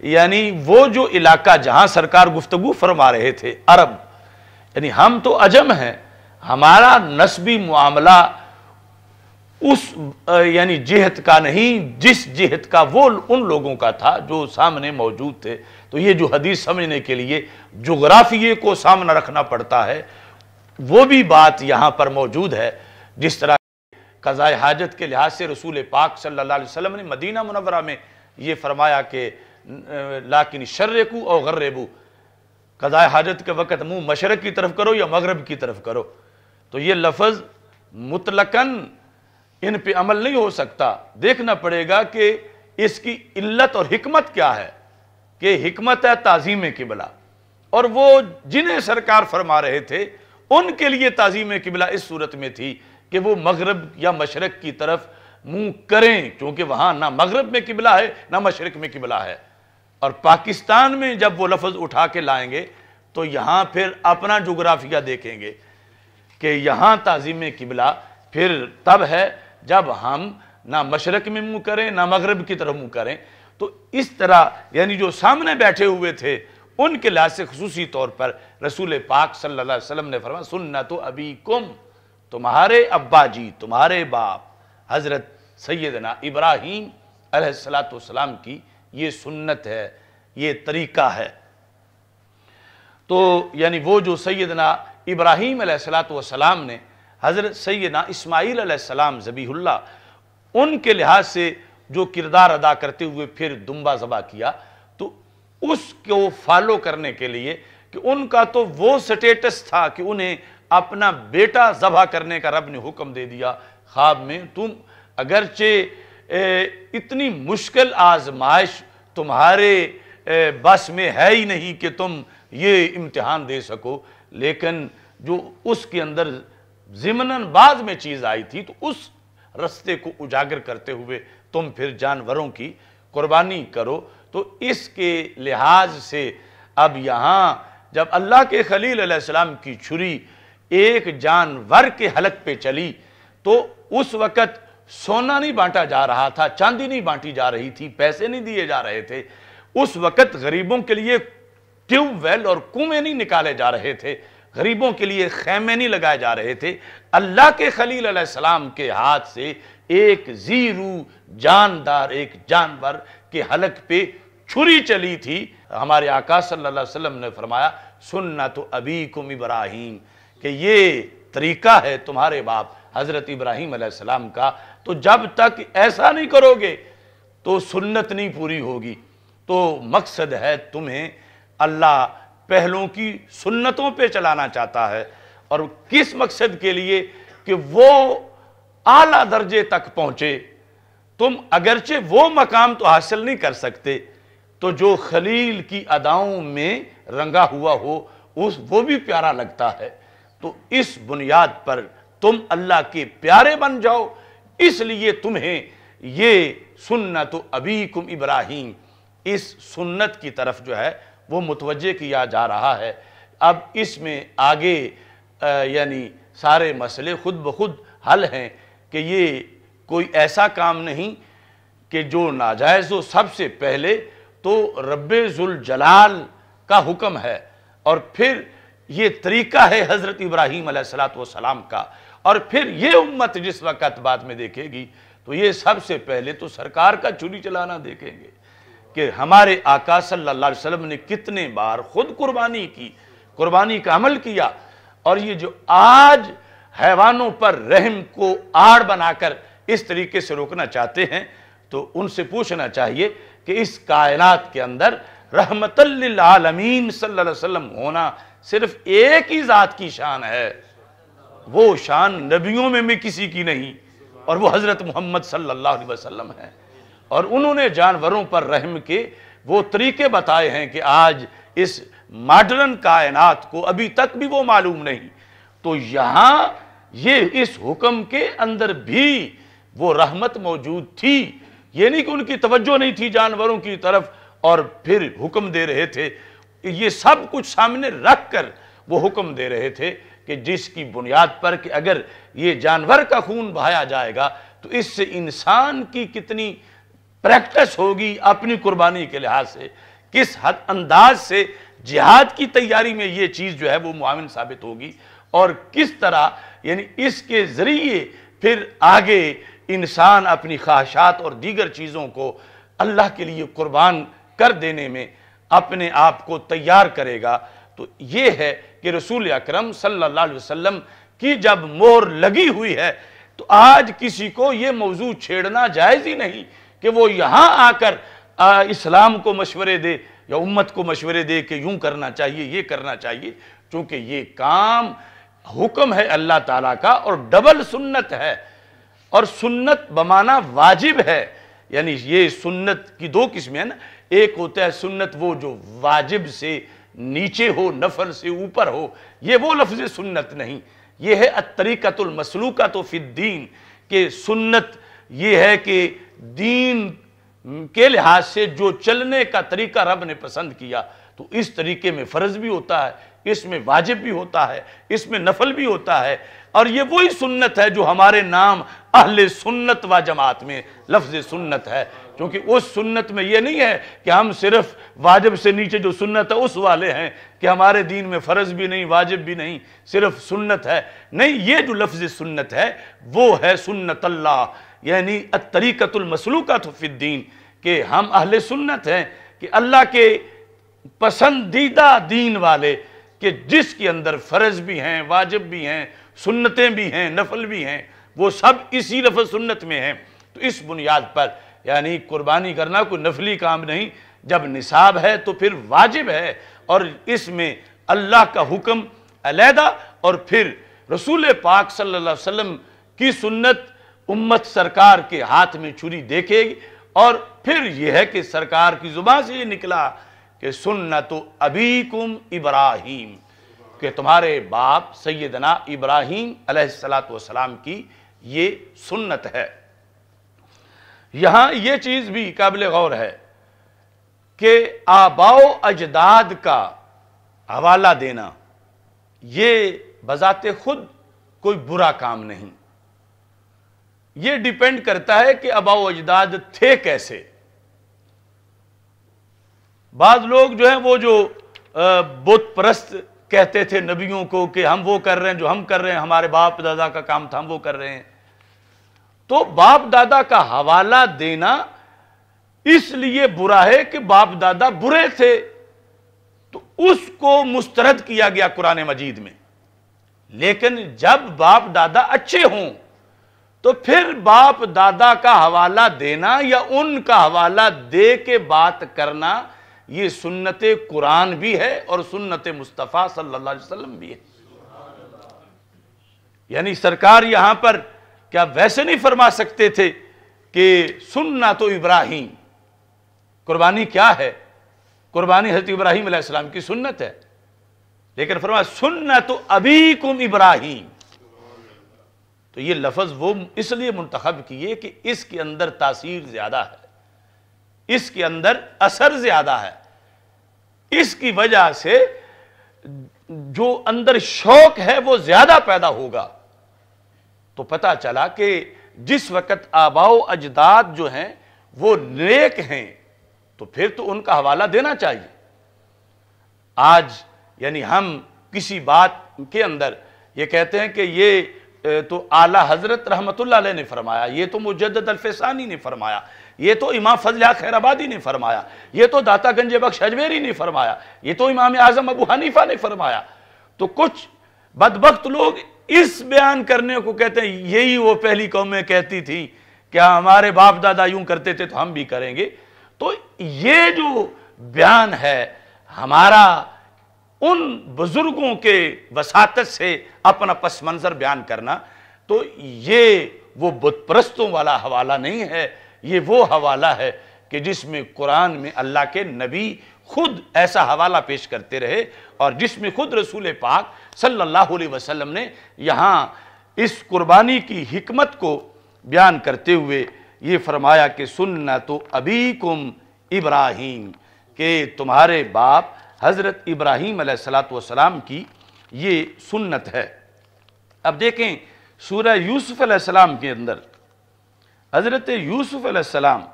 यानी वो जो इलाका जहां सरकार गुफ्तगु फरमा रहे थे अरब यानी हम तो अजम हैं हमारा नस्बी मामला उस यानी जिहत का नहीं जिस जिहत का वो उन लोगों का था जो सामने मौजूद थे तो ये जो हदीस समझने के लिए जोग्राफिए को सामना रखना पड़ता है वो भी बात यहां पर मौजूद है जिस तरह कज़ाए हाजत के लिहाज से रसूल पाक सल्ला वसम ने मदीना मुनवरा में ये फरमाया कि लाकिन शर्रकू और गर्रेबू कज़ाए हाजत के वक़्त मुँह मशरक़ की तरफ करो या मगरब की तरफ करो तो ये लफज मुतलकन इन पर अमल नहीं हो सकता देखना पड़ेगा कि इसकी इल्लत और हमत क्या है कि हमत है ताज़ीम किबला और वो जिन्हें सरकार फरमा रहे थे उनके लिए ताज़ीम किबला इस सूरत में थी कि वो मगरब या मशरक़ की तरफ मुंह करें क्योंकि वहां ना मगरब में किबला है ना मशरक़ में किबला है और पाकिस्तान में जब वो लफज उठा के लाएंगे तो यहां फिर अपना जोग्राफिया देखेंगे कि यहां तज़ीम किबला फिर तब है जब हम ना मशरक़ में मुंह करें ना मगरब की तरफ मुंह करें तो इस तरह यानी जो सामने बैठे हुए थे उनके लिहाज से खसूसी तौर पर रसूल पाक अलैहि वसल्लम ने फरमा सुन्ना तो अभी कुम तुम्हारे अब्बा जी तुम्हारे बाप हज़रत सैदना इब्राहिम सलाम की ये सुन्नत है ये तरीका है तो यानी वो जो सैदना इब्राहिम सलाम ने हज़रत सैदना इसमाइल अलैहिस्सलाम ज़बीहुल्ला उनके लिहाज से जो किरदार अदा करते हुए फिर दुम्बा ज़बा किया तो उसको फॉलो करने के लिए कि उनका तो वो स्टेटस था कि उन्हें अपना बेटा जबा करने का रब ने हुक्म दे दिया ख्वाब में तुम अगरचे इतनी मुश्किल आजमाइश तुम्हारे बस में है ही नहीं कि तुम ये इम्तहान दे सको लेकिन जो उसके अंदर ज़िमनन बाद में चीज़ आई थी तो उस रस्ते को उजागर करते हुए तुम फिर जानवरों की कुर्बानी करो तो इसके लिहाज से अब यहाँ जब अल्लाह के खलील सलाम की छुरी एक जानवर के हलक पे चली तो उस वक़्त सोना नहीं बांटा जा रहा था चांदी नहीं बांटी जा रही थी पैसे नहीं दिए जा रहे थे उस वक़्त गरीबों के लिए ट्यूबवेल और कुएं नहीं निकाले जा रहे थे गरीबों के लिए खेमे नहीं लगाए जा रहे थे अल्लाह के खलील सलाम के हाथ से एक जीरू जानदार एक जानवर के हलक पे छुरी चली थी हमारे आका सल्लल्लाहु अलैहि वसल्लम ने फरमाया सुनना तो अभी कुम इब्राहिम कि ये तरीका है तुम्हारे बाप हज़रत इब्राहिम सलाम का तो जब तक ऐसा नहीं करोगे तो सुन्नत नहीं पूरी होगी तो मकसद है तुम्हें अल्लाह पहलों की सुन्नतों पे चलाना चाहता है और किस मकसद के लिए कि वो आला दर्जे तक पहुंचे तुम अगरचे वो मकाम तो हासिल नहीं कर सकते तो जो खलील की अदाओं में रंगा हुआ हो उस वो भी प्यारा लगता है तो इस बुनियाद पर तुम अल्लाह के प्यारे बन जाओ इसलिए तुम्हें ये सुनना तो अभी कुम इब्राहिम इस सुन्नत की तरफ जो है वो मुतवजे किया जा रहा है अब इसमें आगे यानी सारे मसले खुद ब खुद हल हैं कि ये कोई ऐसा काम नहीं कि जो नाजायज़ हो सबसे पहले तो जुल जलाल का हुक्म है और फिर ये तरीका है हज़रत इब्राहिम सलाम का और फिर ये उम्मत जिस वक्त बाद में देखेगी तो ये सबसे पहले तो सरकार का चुरी चलाना देखेंगे कि हमारे आका सल्लल्लाहु अलैहि वसल्लम ने कितने बार खुद कुर्बानी की कुर्बानी का अमल किया और ये जो आज हैवानों पर रहम को आड़ बनाकर इस तरीके से रोकना चाहते हैं तो उनसे पूछना चाहिए कि इस कायनात के अंदर रहमतल आलमीन सल्लल्लाहु अलैहि वसल्लम होना सिर्फ एक ही ज़ात की शान है वो शान नबियों में भी किसी की नहीं और वो हज़रत मोहम्मद सल्लल्लाहु अलैहि वसल्लम है और उन्होंने जानवरों पर रहम के वो तरीके बताए हैं कि आज इस मॉडर्न कायनात को अभी तक भी वो मालूम नहीं तो यहां ये इस हुक्म के अंदर भी वो रहमत मौजूद थी ये नहीं कि उनकी तवज्जो नहीं थी जानवरों की तरफ और फिर हुक्म दे रहे थे ये सब कुछ सामने रख कर वो हुक्म दे रहे थे कि जिसकी बुनियाद पर कि अगर ये जानवर का खून बहाया जाएगा तो इससे इंसान की कितनी प्रैक्टिस होगी अपनी कुर्बानी के लिहाज से किस हद अंदाज से जिहाद की तैयारी में ये चीज़ जो है वो मुआवन साबित होगी और किस तरह यानी इसके ज़रिए फिर आगे इंसान अपनी ख्वाहिशात और दीगर चीज़ों को अल्लाह के लिए कुर्बान कर देने में अपने आप को तैयार करेगा तो ये है कि रसूल अक्रम सल्लाम की जब मोहर लगी हुई है तो आज किसी को ये मौजू छेड़ना जायज़ ही नहीं कि वो यहाँ आकर इस्लाम को मशवरे दे या उम्मत को मशवरे दे कि यूं करना चाहिए ये करना चाहिए चूंकि ये काम हुक्म है अल्लाह ताला का और डबल सुन्नत है और सुन्नत बमाना वाजिब है यानी ये सुन्नत की दो किस्में हैं ना एक होता है सुन्नत वो जो वाजिब से नीचे हो नफल से ऊपर हो ये वो लफ्ज़ सुन्नत नहीं ये है अतरीकतुलमसलू का तो फिद्दीन के सुन्नत ये है कि दीन के लिहाज से जो चलने का तरीका रब ने पसंद किया तो इस तरीके में फ़र्ज भी होता है इसमें वाजिब भी होता है इसमें नफल भी होता है और ये वही सुन्नत है जो हमारे नाम अहल सुन्नत व जमात में लफ्ज़ सुन्नत है क्योंकि उस सुन्नत में ये नहीं है कि हम सिर्फ वाजिब से नीचे जो सुन्नत है उस वाले हैं कि हमारे दीन में फ़र्ज़ भी नहीं वाजिब भी नहीं सिर्फ सुन्नत है नहीं ये जो लफ्ज़ सुन्नत है वो है सुन्नत अल्लाह यानी तरीक़तुलमसलूका फ़िद्दीन कि हम अहल सुन्नत हैं कि अल्लाह के पसंदीदा दीन वाले कि जिसके अंदर फ़र्ज़ भी हैं वाजिब भी हैं सुन्नतें भी हैं नफल भी हैं वो सब इसी लफ सुन्नत में हैं तो इस बुनियाद पर यानी कुर्बानी करना कोई नफली काम नहीं जब निसाब है तो फिर वाजिब है और इसमें अल्लाह का हुक्म अलहदा और फिर रसूल पाक सल्लल्लाहु अलैहि वसल्लम की सुन्नत उम्मत सरकार के हाथ में छुरी देखेगी और फिर यह है कि सरकार की जुबान से ये निकला कि सुन्नत तो अभी कुम इब्राहिम कि तुम्हारे बाप सैदना इब्राहिम सलात की ये सुन्नत है यहां यह चीज भी काबिल गौर है कि आबाओ अजदाद का हवाला देना ये बजाते खुद कोई बुरा काम नहीं ये डिपेंड करता है कि आबाओ अजदाद थे कैसे बाद लोग जो है वो जो बुत परस्त कहते थे नबियों को कि हम वो कर रहे हैं जो हम कर रहे हैं हमारे बाप दादा का काम था हम वो कर रहे हैं तो बाप दादा का हवाला देना इसलिए बुरा है कि बाप दादा बुरे थे तो उसको मुस्तरद किया गया कुरान मजीद में लेकिन जब बाप दादा अच्छे हों तो फिर बाप दादा का हवाला देना या उनका हवाला दे के बात करना ये सुन्नत कुरान भी है और सुन्नत मुस्तफ़ा सल्लल्लाहु अलैहि वसल्लम भी है यानी सरकार यहां पर क्या वैसे नहीं फरमा सकते थे कि सुनना तो इब्राहिम कुर्बानी क्या है कुर्बानी हजरत इब्राहिम अलैहिस्सलाम की सुन्नत है लेकिन फरमा सुनना तो अभी कुम इब्राहिम तो ये लफज वो इसलिए मुंतखब किए कि इसके अंदर तासीर ज्यादा है इसके अंदर असर ज्यादा है इसकी वजह से जो अंदर शौक है वो ज्यादा पैदा होगा तो पता चला कि जिस वक़्त आबाओ अजदाद जो हैं वो नेक हैं तो फिर तो उनका हवाला देना चाहिए आज यानी हम किसी बात के अंदर ये कहते हैं कि ये तो आला हज़रत रहमतुल्लाह ने फरमाया ये तो मुजद अलफसानी ने फरमाया ये तो इमाम फजल खैराबादी ने फरमाया ये तो दाता गंजे बख्श अजमेरी ने फरमाया ये तो इमाम आज़म अबू हनीफा ने फरमाया तो कुछ बदबक लोग इस बयान करने को कहते हैं यही वो पहली कौमें कहती थी क्या हमारे बाप दादा यूं करते थे तो हम भी करेंगे तो ये जो बयान है हमारा उन बुजुर्गों के वसात से अपना पस मंजर बयान करना तो ये वो बुतप्रस्तों वाला हवाला नहीं है ये वो हवाला है कि जिसमें कुरान में अल्लाह के नबी खुद ऐसा हवाला पेश करते रहे और जिसमें खुद रसूल पाक सल्लल्लाहु अलैहि वसल्लम ने यहाँ इस कुर्बानी की हमत को बयान करते हुए ये फरमाया कि सुन्ना तो अभी कुम इब्राहिम के तुम्हारे बाप हज़रत इब्राहिम सलाम की ये सुन्नत है अब देखें सूरह यूसुफ सलाम के अंदर हज़रत यूसुफ सलाम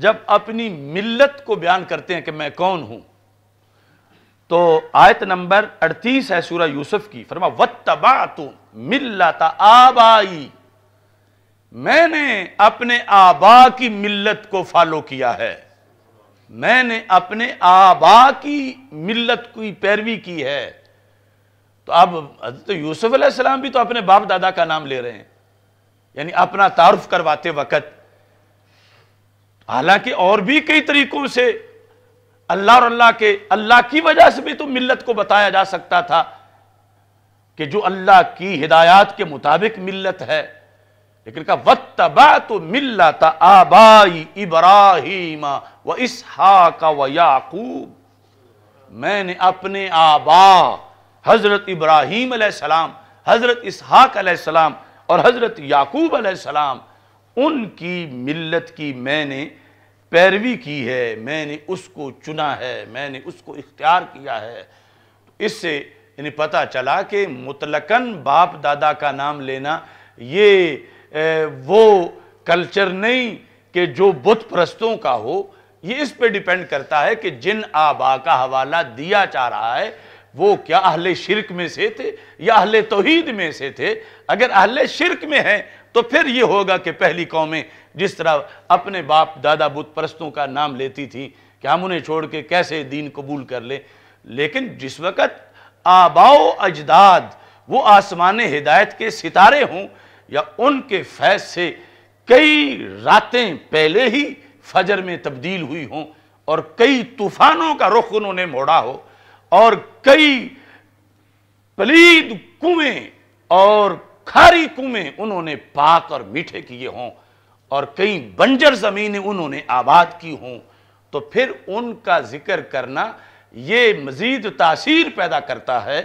जब अपनी मिल्लत को बयान करते हैं कि मैं कौन हूँ तो आयत नंबर 38 है सूरह यूसुफ की फरमा वत्तबा तुम मिलता आबाई मैंने अपने आबा की मिल्लत को फॉलो किया है मैंने अपने आबा की मिल्लत की पैरवी की है तो अब तो यूसुफ अलैहिस्सलाम भी तो अपने बाप दादा का नाम ले रहे हैं यानी अपना तारुफ करवाते वक़्त हालांकि और भी कई तरीकों से अल्लाह और अल्लाह के अल्लाह की वजह से भी तो मिल्लत को बताया जा सकता था कि जो अल्लाह की हिदायत के मुताबिक मिल्लत है लेकिन कहा वत तबा तो मिल्लत आबाई इब्राहिम व इसहाक व याकूब मैंने अपने आबा हज़रत इब्राहीम सलाम हज़रत इसहाक सलाम और हज़रत याकूब सलाम उनकी मिल्लत की मैंने पैरवी की है मैंने उसको चुना है मैंने उसको इख्तियार किया है तो इससे इन्हें पता चला कि मुतलकन बाप दादा का नाम लेना ये ए, वो कल्चर नहीं कि जो बुत प्रस्तों का हो ये इस पे डिपेंड करता है कि जिन आबा का हवाला दिया जा रहा है वो क्या अहले शिरक में से थे या अहले तोहीद में से थे अगर अहले शिरक में हैं तो फिर ये होगा कि पहली कौमें जिस तरह अपने बाप दादा बुत परस्तों का नाम लेती थी कि हम उन्हें छोड़ के कैसे दीन कबूल कर ले। लेकिन जिस वक़्त आबाओ अजदाद वो आसमान हिदायत के सितारे हों या उनके फैज से कई रातें पहले ही फजर में तब्दील हुई हों और कई तूफानों का रुख उन्होंने मोड़ा हो और कई पलीद कुएं और खारी कुएं उन्होंने पाक और मीठे किए हों और कई बंजर ज़मीनें उन्होंने आबाद की हों तो फिर उनका ज़िक्र करना ये मज़ीद तासीर पैदा करता है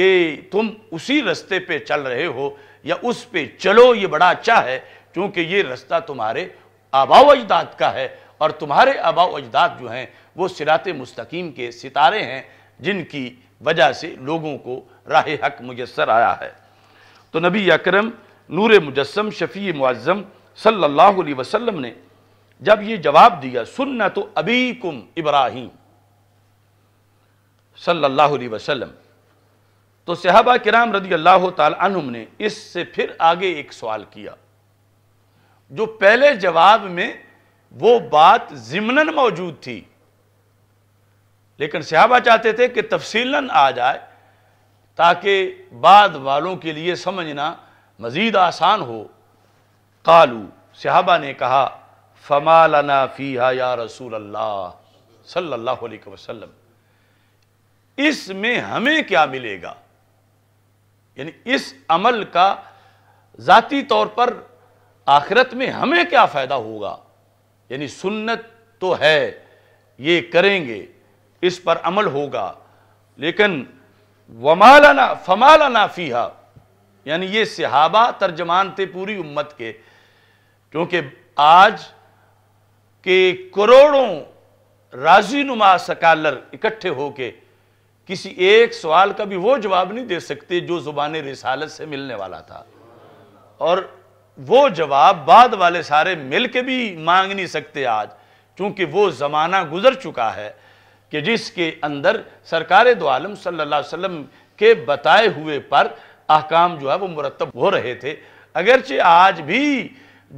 कि तुम उसी रस्ते पे चल रहे हो या उस पे चलो ये बड़ा अच्छा है क्योंकि ये रास्ता तुम्हारे आबाव अजदाद का है और तुम्हारे आबाव अजदाद जो हैं वो सिरात मुस्तकीम के सितारे हैं जिनकी वजह से लोगों को राह हक मुयसर आया है तो नबी अकरम नूर मुजस्म शफ़ी मुआज़म सल्लल्लाहु अलैहि वसल्लम ने जब ये जवाब दिया सुनना तो अबी कुम इब्राहिम सल्लल्लाहु अलैहि वसल्लम तो सहाबा किराम रदी अल्लाह तुम ने इससे फिर आगे एक सवाल किया जो पहले जवाब में वो बात ज़िमनन मौजूद थी लेकिन सहाबा चाहते थे कि तफसीलन आ जाए ताकि बाद वालों के लिए समझना मज़ीद आसान हो कालू सिहाबा ने कहा फमालना फ़ीहा या रसूल अल्लाह सल्लल्लाहु अलैहि वसल्लम इसमें हमें क्या मिलेगा यानी इस अमल का ज़ाती तौर पर आखिरत में हमें क्या फ़ायदा होगा यानी सुन्नत तो है ये करेंगे इस पर अमल होगा लेकिन वमालना फमालना फ़ीहा यानी ये सिहाबा तर्जमान थे पूरी उम्मत के क्योंकि आज के करोड़ों राजी नुमा सकालर इकट्ठे होके किसी एक सवाल का भी वो जवाब नहीं दे सकते जो जुबान रिसालत से मिलने वाला था और वो जवाब बाद वाले सारे मिल के भी मांग नहीं सकते आज क्योंकि वो ज़माना गुजर चुका है कि जिसके अंदर सरकार दो आलम सल्ला वसम के बताए हुए पर अहकाम जो है वो मुरतब हो रहे थे अगरचे आज भी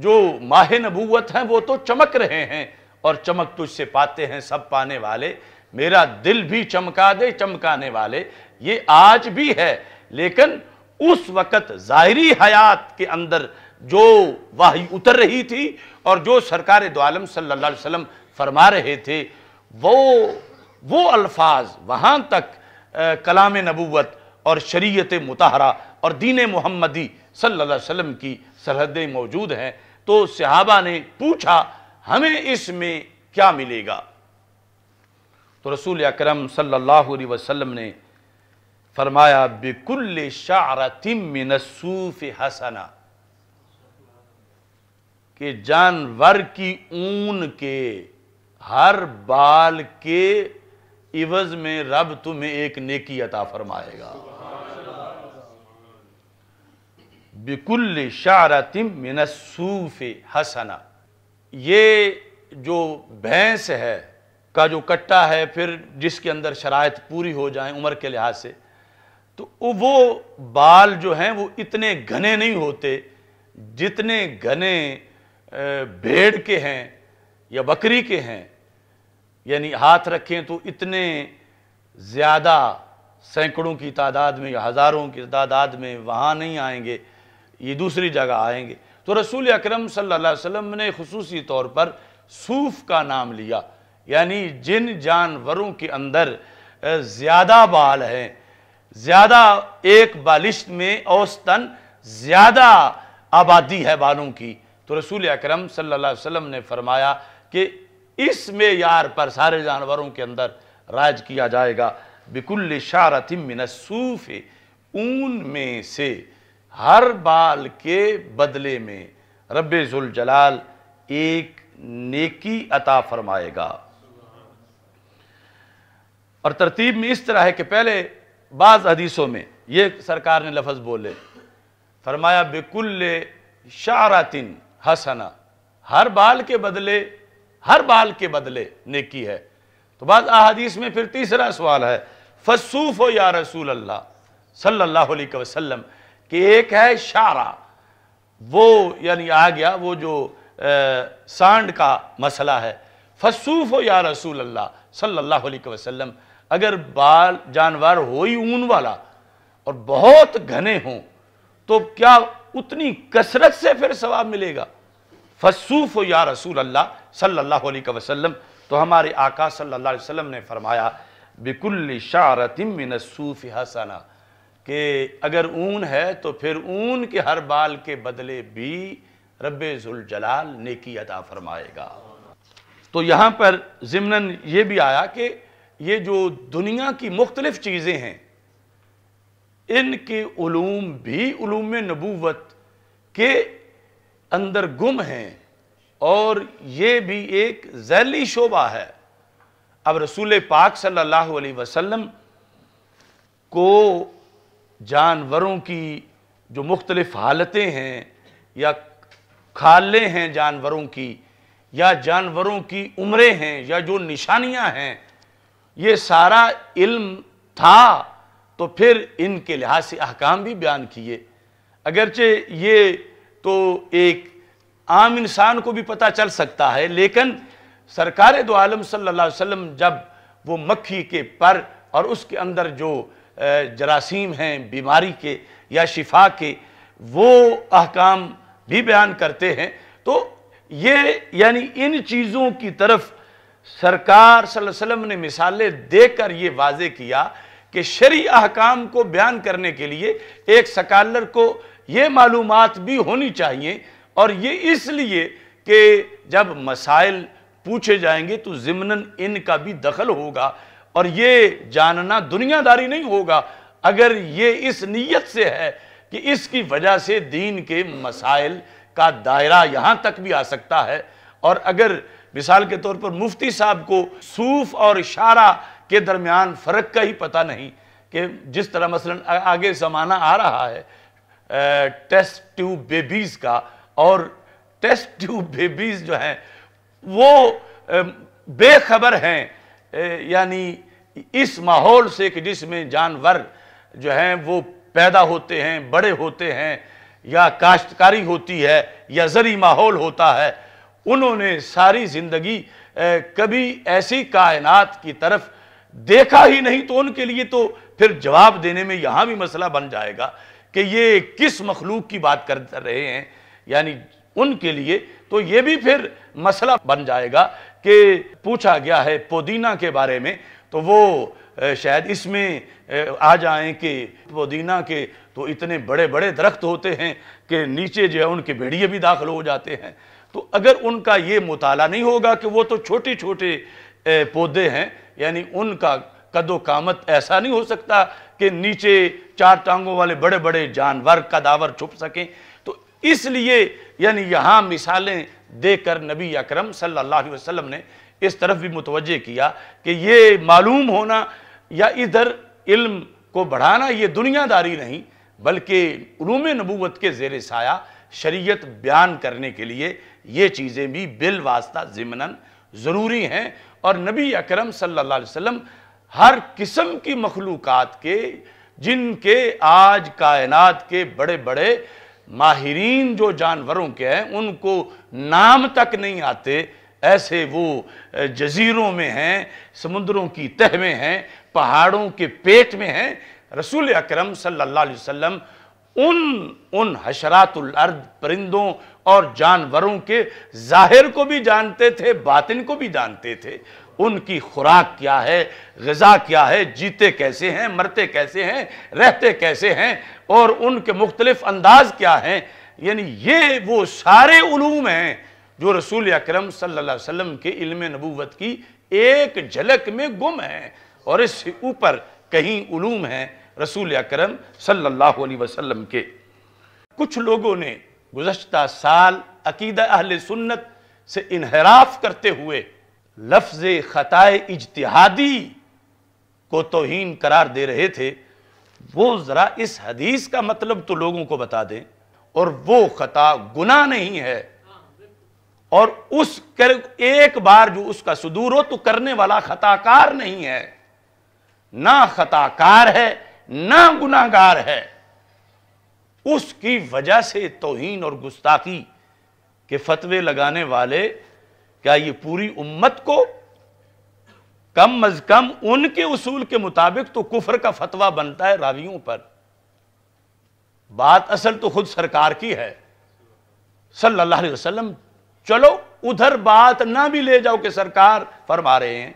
जो माह नबूवत हैं वो तो चमक रहे हैं और चमक तुझसे पाते हैं सब पाने वाले मेरा दिल भी चमका दे चमकाने वाले ये आज भी है लेकिन उस वक़्त ज़ाहरी हयात के अंदर जो वाही उतर रही थी और जो सरकार दोआलम सल्लल्लाहु अलैहि वसल्लम फरमा रहे थे वो वो अल्फाज वहाँ तक कलाम नबूवत और शरीयत मतहरा और दीन मोहम्मदी सल्लल्लाहु अलैहि वसल्लम की सरहदें मौजूद हैं तो सहाबा ने पूछा हमें इसमें क्या मिलेगा तो रसूल अक्रम सल्लाम ने फरमाया बिकुल शारतिम हसना के जानवर की ऊन के हर बाल के इवज में रब तुम्हें एक नेकी अता फरमाएगा बिकुल शारतिम मिनसूफ़ हसना ये जो भैंस है का जो कट्टा है फिर जिसके अंदर शरात पूरी हो जाए उम्र के लिहाज से तो वो बाल जो हैं वो इतने घने नहीं होते जितने घने भेड़ के हैं या बकरी के हैं यानी हाथ रखें तो इतने ज़्यादा सैकड़ों की तादाद में या हज़ारों की तादाद में वहाँ नहीं आएंगे ये दूसरी जगह आएंगे तो रसूल अक्रम सल्लम ने खसूसी तौर पर सूफ का नाम लिया यानी जिन जानवरों के अंदर ज़्यादा बाल हैं ज़्यादा एक बालिश में औसतन ज़्यादा आबादी है बालों की तो रसूल अक्रम सल्लम ने फरमाया कि इस मेयार पर सारे जानवरों के अंदर राज किया जाएगा बिकुल शारतिम सूफ ऊन में से हर बाल के बदले में रब्बुल जलाल एक नेकी अता फरमाएगा और तरतीब में इस तरह है कि पहले बाज़ हदीसों में ये सरकार ने लफज बोले फरमाया बेकुल्ल शारातिन हसना हर बाल के बदले हर बाल के बदले नेकी है तो बाद अहादीस में फिर तीसरा सवाल है फसूफ हो या रसूल अल्लाह सल्लल्लाहु अलैहि वसल्लम कि एक है शारा वो यानी आ गया वो जो सांड का मसला है फसूफ हो या रसूल अल्लाह सल्लल्लाहु अलैहि वसल्लम अगर बाल जानवर हो ही ऊन वाला और बहुत घने हों तो क्या उतनी कसरत से फिर सवाब मिलेगा फसूफ हो या रसूल अल्लाह सल्लल्लाहु अलैहि वसल्लम तो हमारे आका सल्लल्लाहु अलैहि वसल्लम ने फरमाया बिकुल्ल शारतिम सूफ हसना कि अगर ऊन है तो फिर ऊन के हर बाल के बदले भी रब जलाल नेकी अदा फरमाएगा तो यहाँ पर जिमनन ये भी आया कि ये जो दुनिया की मुख्तलिफ चीज़ें हैं इनके ूम भी नबूवत के अंदर गुम हैं और ये भी एक जैली शोबा है अब रसूल पाक सल्लल्लाहु अलैहि वसल्लम को जानवरों की जो मुख्तलिफ़ हालतें हैं या खालें हैं जानवरों की या जानवरों की उम्रें हैं या जो निशानियां हैं ये सारा इल्म था तो फिर इनके लिहाज से अहकाम भी बयान किए अगरचे ये तो एक आम इंसान को भी पता चल सकता है लेकिन सरकार दो आलम सल्लल्लाहु अलैहि वसल्लम जब वो मक्खी के पर और उसके अंदर जो जरासीम हैं बीमारी के या शिफा के वो अहकाम भी बयान करते हैं तो ये यानी इन चीज़ों की तरफ सरकार वसल्लम ने मिसालें देकर ये वाजे किया कि शरी अहकाम को बयान करने के लिए एक सकालर को ये मालूम भी होनी चाहिए और ये इसलिए कि जब मसाइल पूछे जाएंगे तो ज़िमनन इनका भी दखल होगा और ये जानना दुनियादारी नहीं होगा अगर ये इस नीयत से है कि इसकी वजह से दीन के मसाइल का दायरा यहाँ तक भी आ सकता है और अगर मिसाल के तौर पर मुफ्ती साहब को सूफ और इशारा के दरमियान फ़र्क का ही पता नहीं कि जिस तरह मसलन आगे ज़माना आ रहा है टेस्ट ट्यूब बेबीज़ का और टेस्ट ट्यूब बेबीज़ जो हैं वो बेखबर हैं यानी इस माहौल से कि जिसमें जानवर जो हैं वो पैदा होते हैं बड़े होते हैं या काश्तकारी होती है या जरी माहौल होता है उन्होंने सारी ज़िंदगी कभी ऐसी कायनात की तरफ देखा ही नहीं तो उनके लिए तो फिर जवाब देने में यहाँ भी मसला बन जाएगा कि ये किस मखलूक की बात कर रहे हैं यानी उनके लिए तो ये भी फिर मसला बन जाएगा कि पूछा गया है पुदीना के बारे में तो वो शायद इसमें आ जाएं कि पुदीना के तो इतने बड़े बड़े दरख्त होते हैं कि नीचे जो है उनके भेड़िए भी दाखिल हो जाते हैं तो अगर उनका ये मुताला नहीं होगा कि वो तो छोटे छोटे पौधे हैं यानी उनका कदो कामत ऐसा नहीं हो सकता कि नीचे चार टांगों वाले बड़े बड़े जानवर कदावर छुप सकें इसलिए यानी यहाँ मिसालें देकर नबी अकरम सल्लल्लाहु अलैहि वसल्लम ने इस तरफ भी मुतवजे किया कि ये मालूम होना या इधर इल्म को बढ़ाना ये दुनियादारी नहीं बल्कि रूम नबूवत के जेर साया शरीयत बयान करने के लिए ये चीज़ें भी बिल वास्ता ज़िमनन ज़रूरी हैं और नबी अकरम सल्लल्लाहु अलैहि वसल्लम हर किस्म की मखलूक़ात के जिनके आज कायनात के बड़े बड़े माहरीन जो जानवरों के हैं उनको नाम तक नहीं आते ऐसे वो जजीरों में हैं समुद्रों की तह में हैं पहाड़ों के पेट में हैं रसूल अकरम सल्लल्लाहु अलैहि वसल्लम उन उन हशरातुल अर्द परिंदों और जानवरों के जाहिर को भी जानते थे बातिन को भी जानते थे उनकी खुराक क्या है गज़ा क्या है जीते कैसे हैं मरते कैसे हैं रहते कैसे हैं और उनके मुख्तलिफ अंदाज क्या हैं यानी ये वो सारे ूम हैं जो रसूल अक्रम सल्लम के इल्म नबूवत की एक झलक में गुम है और इससे ऊपर कहीं ूम हैं रसूल अक्रम सल्लल्लाहु के कुछ लोगों ने गुजशत साल अकीद अहल सुन्नत से इनहराफ करते हुए लफ्ज़ ख़ताए इजतहादी को तोहन करार दे रहे थे वो ज़रा इस हदीस का मतलब तो लोगों को बता दें और वो ख़ता गुना नहीं है और उस कर एक बार जो उसका सुदूर हो तो करने वाला खताकार नहीं है ना खताकार है ना गुनागार है उसकी वजह से तोहन और गुस्ताखी के फतवे लगाने वाले क्या ये पूरी उम्मत को कम अज कम उनके उसूल के मुताबिक तो कुफर का फतवा बनता है रावियों पर बात असल तो खुद सरकार की है सल्लल्लाहु अलैहि वसल्लम चलो उधर बात ना भी ले जाओ कि सरकार फरमा रहे हैं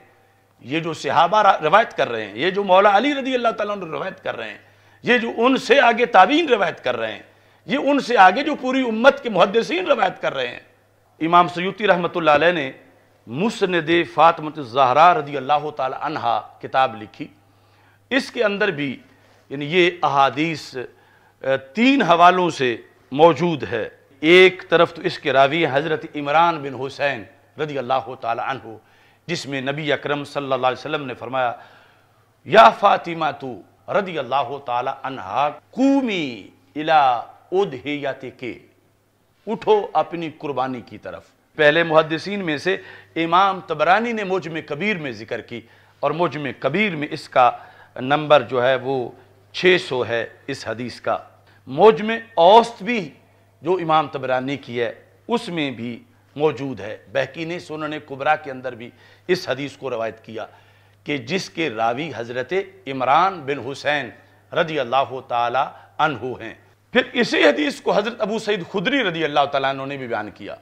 ये जो सिहाबा रवायत कर रहे हैं ये जो मौला अली रदी अल्लाह तवायत रवायत कर रहे हैं ये जो उनसे आगे ताबीन रवायत कर रहे हैं ये उनसे आगे जो पूरी उम्मत के मुहदसिन रवायत कर रहे हैं इमाम सयूती रहमत ने मुसनद फ़ातमत ज़हरा रदी अल्लाह तहा किताब लिखी इसके अंदर भी यानी ये अहादीस तीन हवालों से मौजूद है एक तरफ तो इसके रावी हज़रत इमरान बिन हुसैन रदी अल्लाह हो जिसमें नबी अक्रम सल्लाम ने फरमाया या फ़ातिमा तो रदी अल्लाह तहा कूमी इला उद के उठो अपनी कुर्बानी की तरफ पहले मुहदसिन में से इमाम तबरानी ने मुझ में कबीर में ज़िक्र की और मुझ में कबीर में इसका नंबर जो है वो सौ है इस हदीस का मुझ में औस्त भी जो इमाम तबरानी की है उसमें भी मौजूद है बहकी ने सोनन कुबरा के अंदर भी इस हदीस को रवायत किया कि जिसके रावी हज़रत इमरान बिन हुसैन रदी अल्लाह तहु हैं फिर इसी हदीस को हज़रत अबू सईद खुदरी रदी अल्लाह तु ने भी बयान किया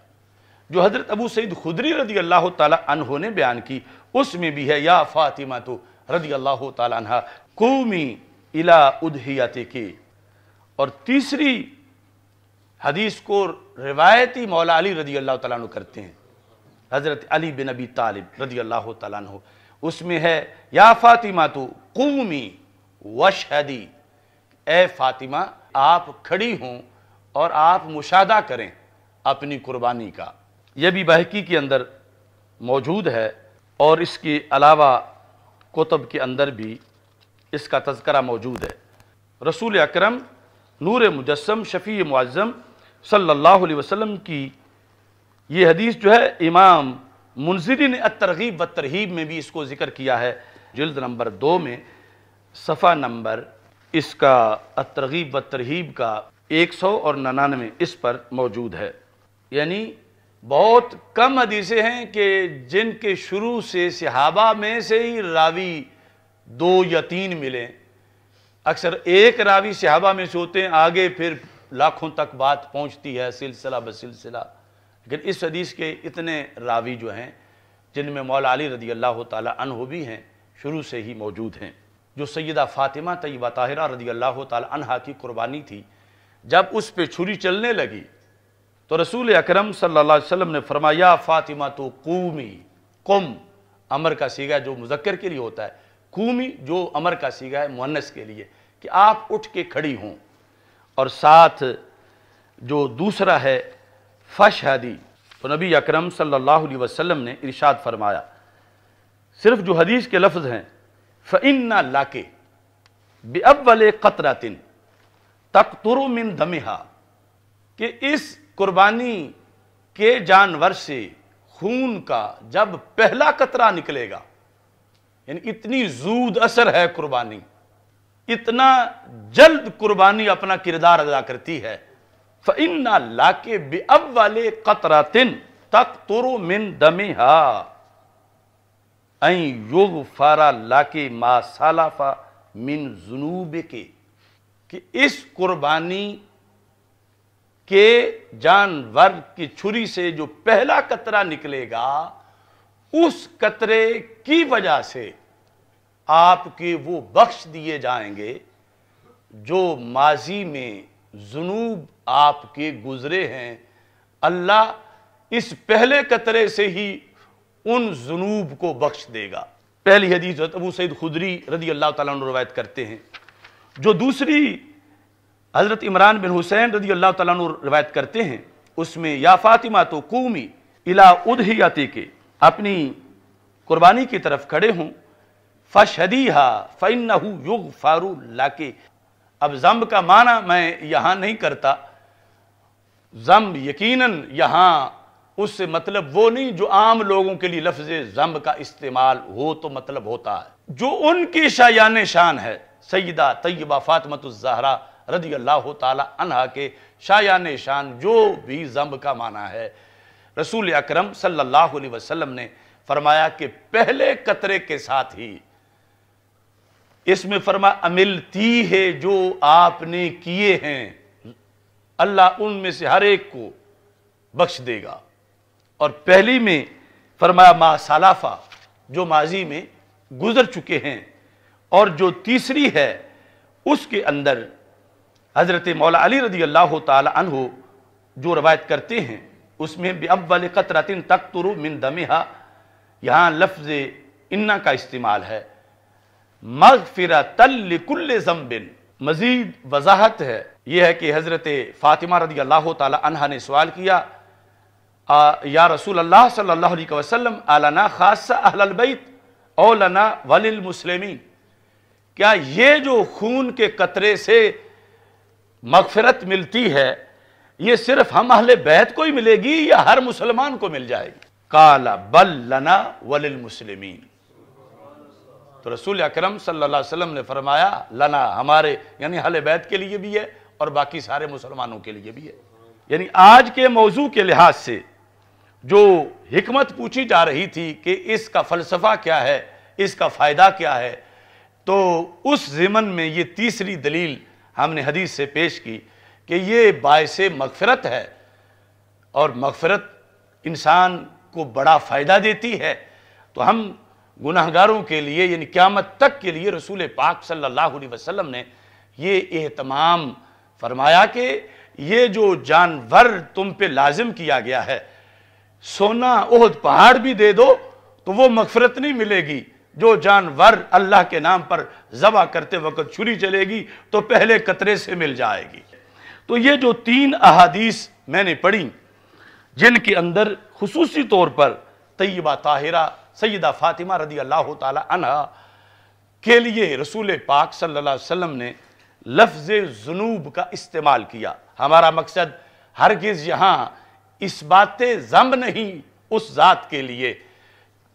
जो हज़रत अबू सईद खुदरी रदी अल्लाह तहों ने बयान की उसमें भी है या फ़ातिमा तो रदी अल्लाह तहा कौमी इला उदहियात के और तीसरी हदीस को रिवायती मौला अली रदी अल्लाह तु करते हैं हज़रत अली बिन अबी तालिब रदी अल्लाह तु उसमें है या फ़ातिमा तो कौमी वशहदी ए फ़ातिमा आप खड़ी हों और आप मुशादा करें अपनी कुर्बानी का यह भी बहकी के अंदर मौजूद है और इसके अलावा कुतब के अंदर भी इसका तस्करा मौजूद है रसूल अक्रम नूर मुजस्म शफ़ी मुआज़म सल्लल्लाहु अलैहि वसल्लम की ये हदीस जो है इमाम मुंजरी ने तरगीब व तरहीब में भी इसको ज़िक्र किया है जल्द नंबर दो में सफ़ा नंबर इसका तरगीब व तरहीब का एक सौ और ननानवे इस पर मौजूद है यानी बहुत कम हदीसें हैं कि जिनके शुरू से सिहाबा में से ही रावी दो या तीन मिले अक्सर एक रावी सिहाबा में से होते हैं आगे फिर लाखों तक बात पहुंचती है सिलसिला ब सिलसिला लेकिन इस हदीस के इतने रावी जो हैं जिनमें मौला अली रदी अल्लाह तह भी हैं शुरू से ही मौजूद हैं जो सैदा फ़ातिमा तयबा ताहिरा रदी अल्लाह तह की कुर्बानी थी जब उस पर छुरी चलने लगी तो रसूल अकरम सल्लल्लाहु अलैहि वसल्लम ने फरमाया फ़ातिमा तो कूमी कुम अमर का सीगा जो मुजक्र के लिए होता है कूमी जो अमर का सीगा है मुन्नस के लिए कि आप उठ के खड़ी हों और साथ जो दूसरा है फशहदी तो नबी अकरम सल्लल्लाहु अलैहि वसल्लम ने इरशाद फरमाया सिर्फ जो हदीस के लफ्ज़ हैं फ़इन्ना लाके बेअवल कतरा तिन तक मिन दमिहा कि इस कुर्बानी के जानवर से खून का जब पहला कतरा निकलेगा यानी इतनी जूद असर है कुर्बानी इतना जल्द कुर्बानी अपना किरदार अदा करती है फ़िन्ना लाके बेअब वाले कतरा तिन तक तुरु मिन दमे हा योग फारा लाके मा सालाफा मिन जुनूबे के कि इस कुर्बानी के जानवर की छुरी से जो पहला कतरा निकलेगा उस कतरे की वजह से आपके वो बख्श दिए जाएंगे जो माजी में जुनूब आपके गुजरे हैं अल्लाह इस पहले कतरे से ही उन जुनूब को बख्श देगा पहली हदीस अबू सईद खुदरी रदी अल्लाह तवायत करते हैं जो दूसरी हज़रत इमरान बिन हुसैन रदी अल्लाह तु रवायत करते हैं उसमें या फ़ातिमा तो कूमी इला उदहियाती के अपनी कुर्बानी की तरफ खड़े हों फ़शदी हा फ़ैन युग फारू लाके अब जम्ब का माना मैं यहाँ नहीं करता जम्ब यकीनन यहाँ उससे मतलब वो नहीं जो आम लोगों के लिए लफ्ज जम्ब का इस्तेमाल हो तो मतलब होता है जो उनकी शायान शान है सैदा तय्यबा फ़ातमतुलजहरा रजी अल्लाह तह के शायान शान जो भी जम्ब का माना है रसूल अक्रम सल्लाम ने फरमाया कि पहले कतरे के साथ ही इसमें फरमा अमिलती है जो आपने किए हैं अल्लाह उनमें से हर एक को बख्श देगा और पहली में फरमाया मा सलाफा जो माजी में गुजर चुके हैं और जो तीसरी है उसके अंदर हज़रत मौला अली रदी अल्लाह तहु जो रवायत करते हैं उसमें भी अव्वल कतरतिन तक तुरु मिन दमिहा यहाँ लफ्ज़ इन्ना का इस्तेमाल है मगफिरा तल्लिकुल्ल जम्बिन मज़ीद वजाहत है यह है कि हज़रत फ़ातिमा रदी अल्लाह तह ने सवाल किया आ, या रसूल अल्लाह सल्लल्लाहु सल्ला वसलम आलाना खासा अहलबैत औलाना वलिल मुस्लिमीन क्या ये जो खून के कतरे से मगफरत मिलती है ये सिर्फ हम अहल बैत को ही मिलेगी या हर मुसलमान को मिल जाएगी काला बल लना वलिल मुसलमिन तो रसूल अलैहि वसल्लम ने फरमाया लना हमारे यानी हल बैत के लिए भी है और बाकी सारे मुसलमानों के लिए भी है यानी आज के मौजू के लिहाज से जो हमत पूछी जा रही थी कि इसका फ़लसफ़ा क्या है इसका फ़ायदा क्या है तो उस ज़मन में ये तीसरी दलील हमने हदीस से पेश की कि ये बायस मगफ़रत है और मगफ़रत इंसान को बड़ा फ़ायदा देती है तो हम गुनाहगारों के लिए यानी क़्यामत तक के लिए रसूल पाक सल्लल्लाहु अलैहि वसल्लम ने ये एहतमाम फरमाया कि ये जो जानवर तुम पे लाजिम किया गया है सोना ओहद पहाड़ भी दे दो तो वो मगफरत नहीं मिलेगी जो जानवर अल्लाह के नाम पर जबा करते वक्त छुरी चलेगी तो पहले कतरे से मिल जाएगी तो ये जो तीन अहादीस मैंने पढ़ी जिनके अंदर खसूसी तौर पर तय्यबा ताहिरा सैदा फ़ातिमा रदी अल्लाह तह के लिए रसूल पाक सल्लल्लाहु अलैहि वसल्लम ने लफ्ज़ जुनूब का इस्तेमाल किया हमारा मकसद हरगिज़ यहाँ इस बात ज़म नहीं उस ज़ात के लिए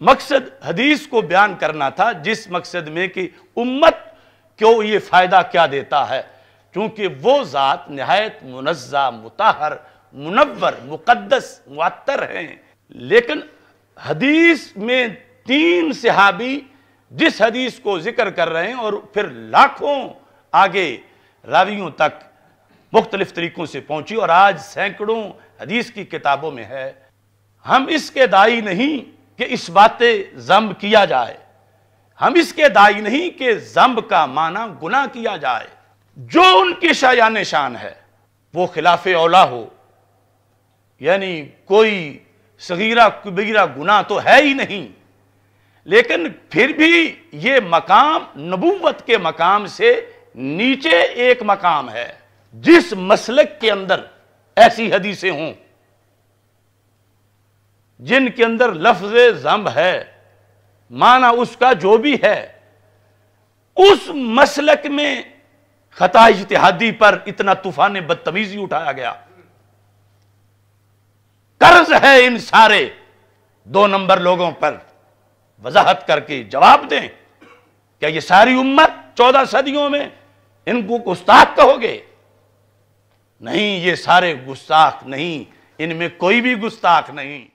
मकसद हदीस को बयान करना था जिस मकसद में कि उम्मत को ये फ़ायदा क्या देता है क्योंकि वो ज़ात नहायत मुनज़ा मुताहर मुनवर मुकदस मअतर हैं लेकिन हदीस में तीन सहाबी जिस हदीस को जिक्र कर रहे हैं और फिर लाखों आगे रावियों तक मुख्तलिफ तरीक़ों से पहुंची और आज सैकड़ों हदीस की किताबों में है हम इसके दाई नहीं कि इस बात जम्ब किया जाए हम इसके दाई नहीं कि जम्ब का माना गुना किया जाए जो उनकी शायान शान है वो खिलाफ औला हो यानी कोई सगीरा कुबीरा गुना तो है ही नहीं लेकिन फिर भी ये मकाम नबूवत के मकाम से नीचे एक मकाम है जिस मसलक के अंदर ऐसी हदीसें हों जिनके अंदर लफ्ज जम है माना उसका जो भी है उस मसलक में खता इतिहादी पर इतना तूफान बदतमीजी उठाया गया कर्ज है इन सारे दो नंबर लोगों पर वजाहत करके जवाब दें क्या ये सारी उम्मत चौदह सदियों में इनको गुस्ताख कहोगे नहीं ये सारे गुस्ताख नहीं इनमें कोई भी गुस्ताख नहीं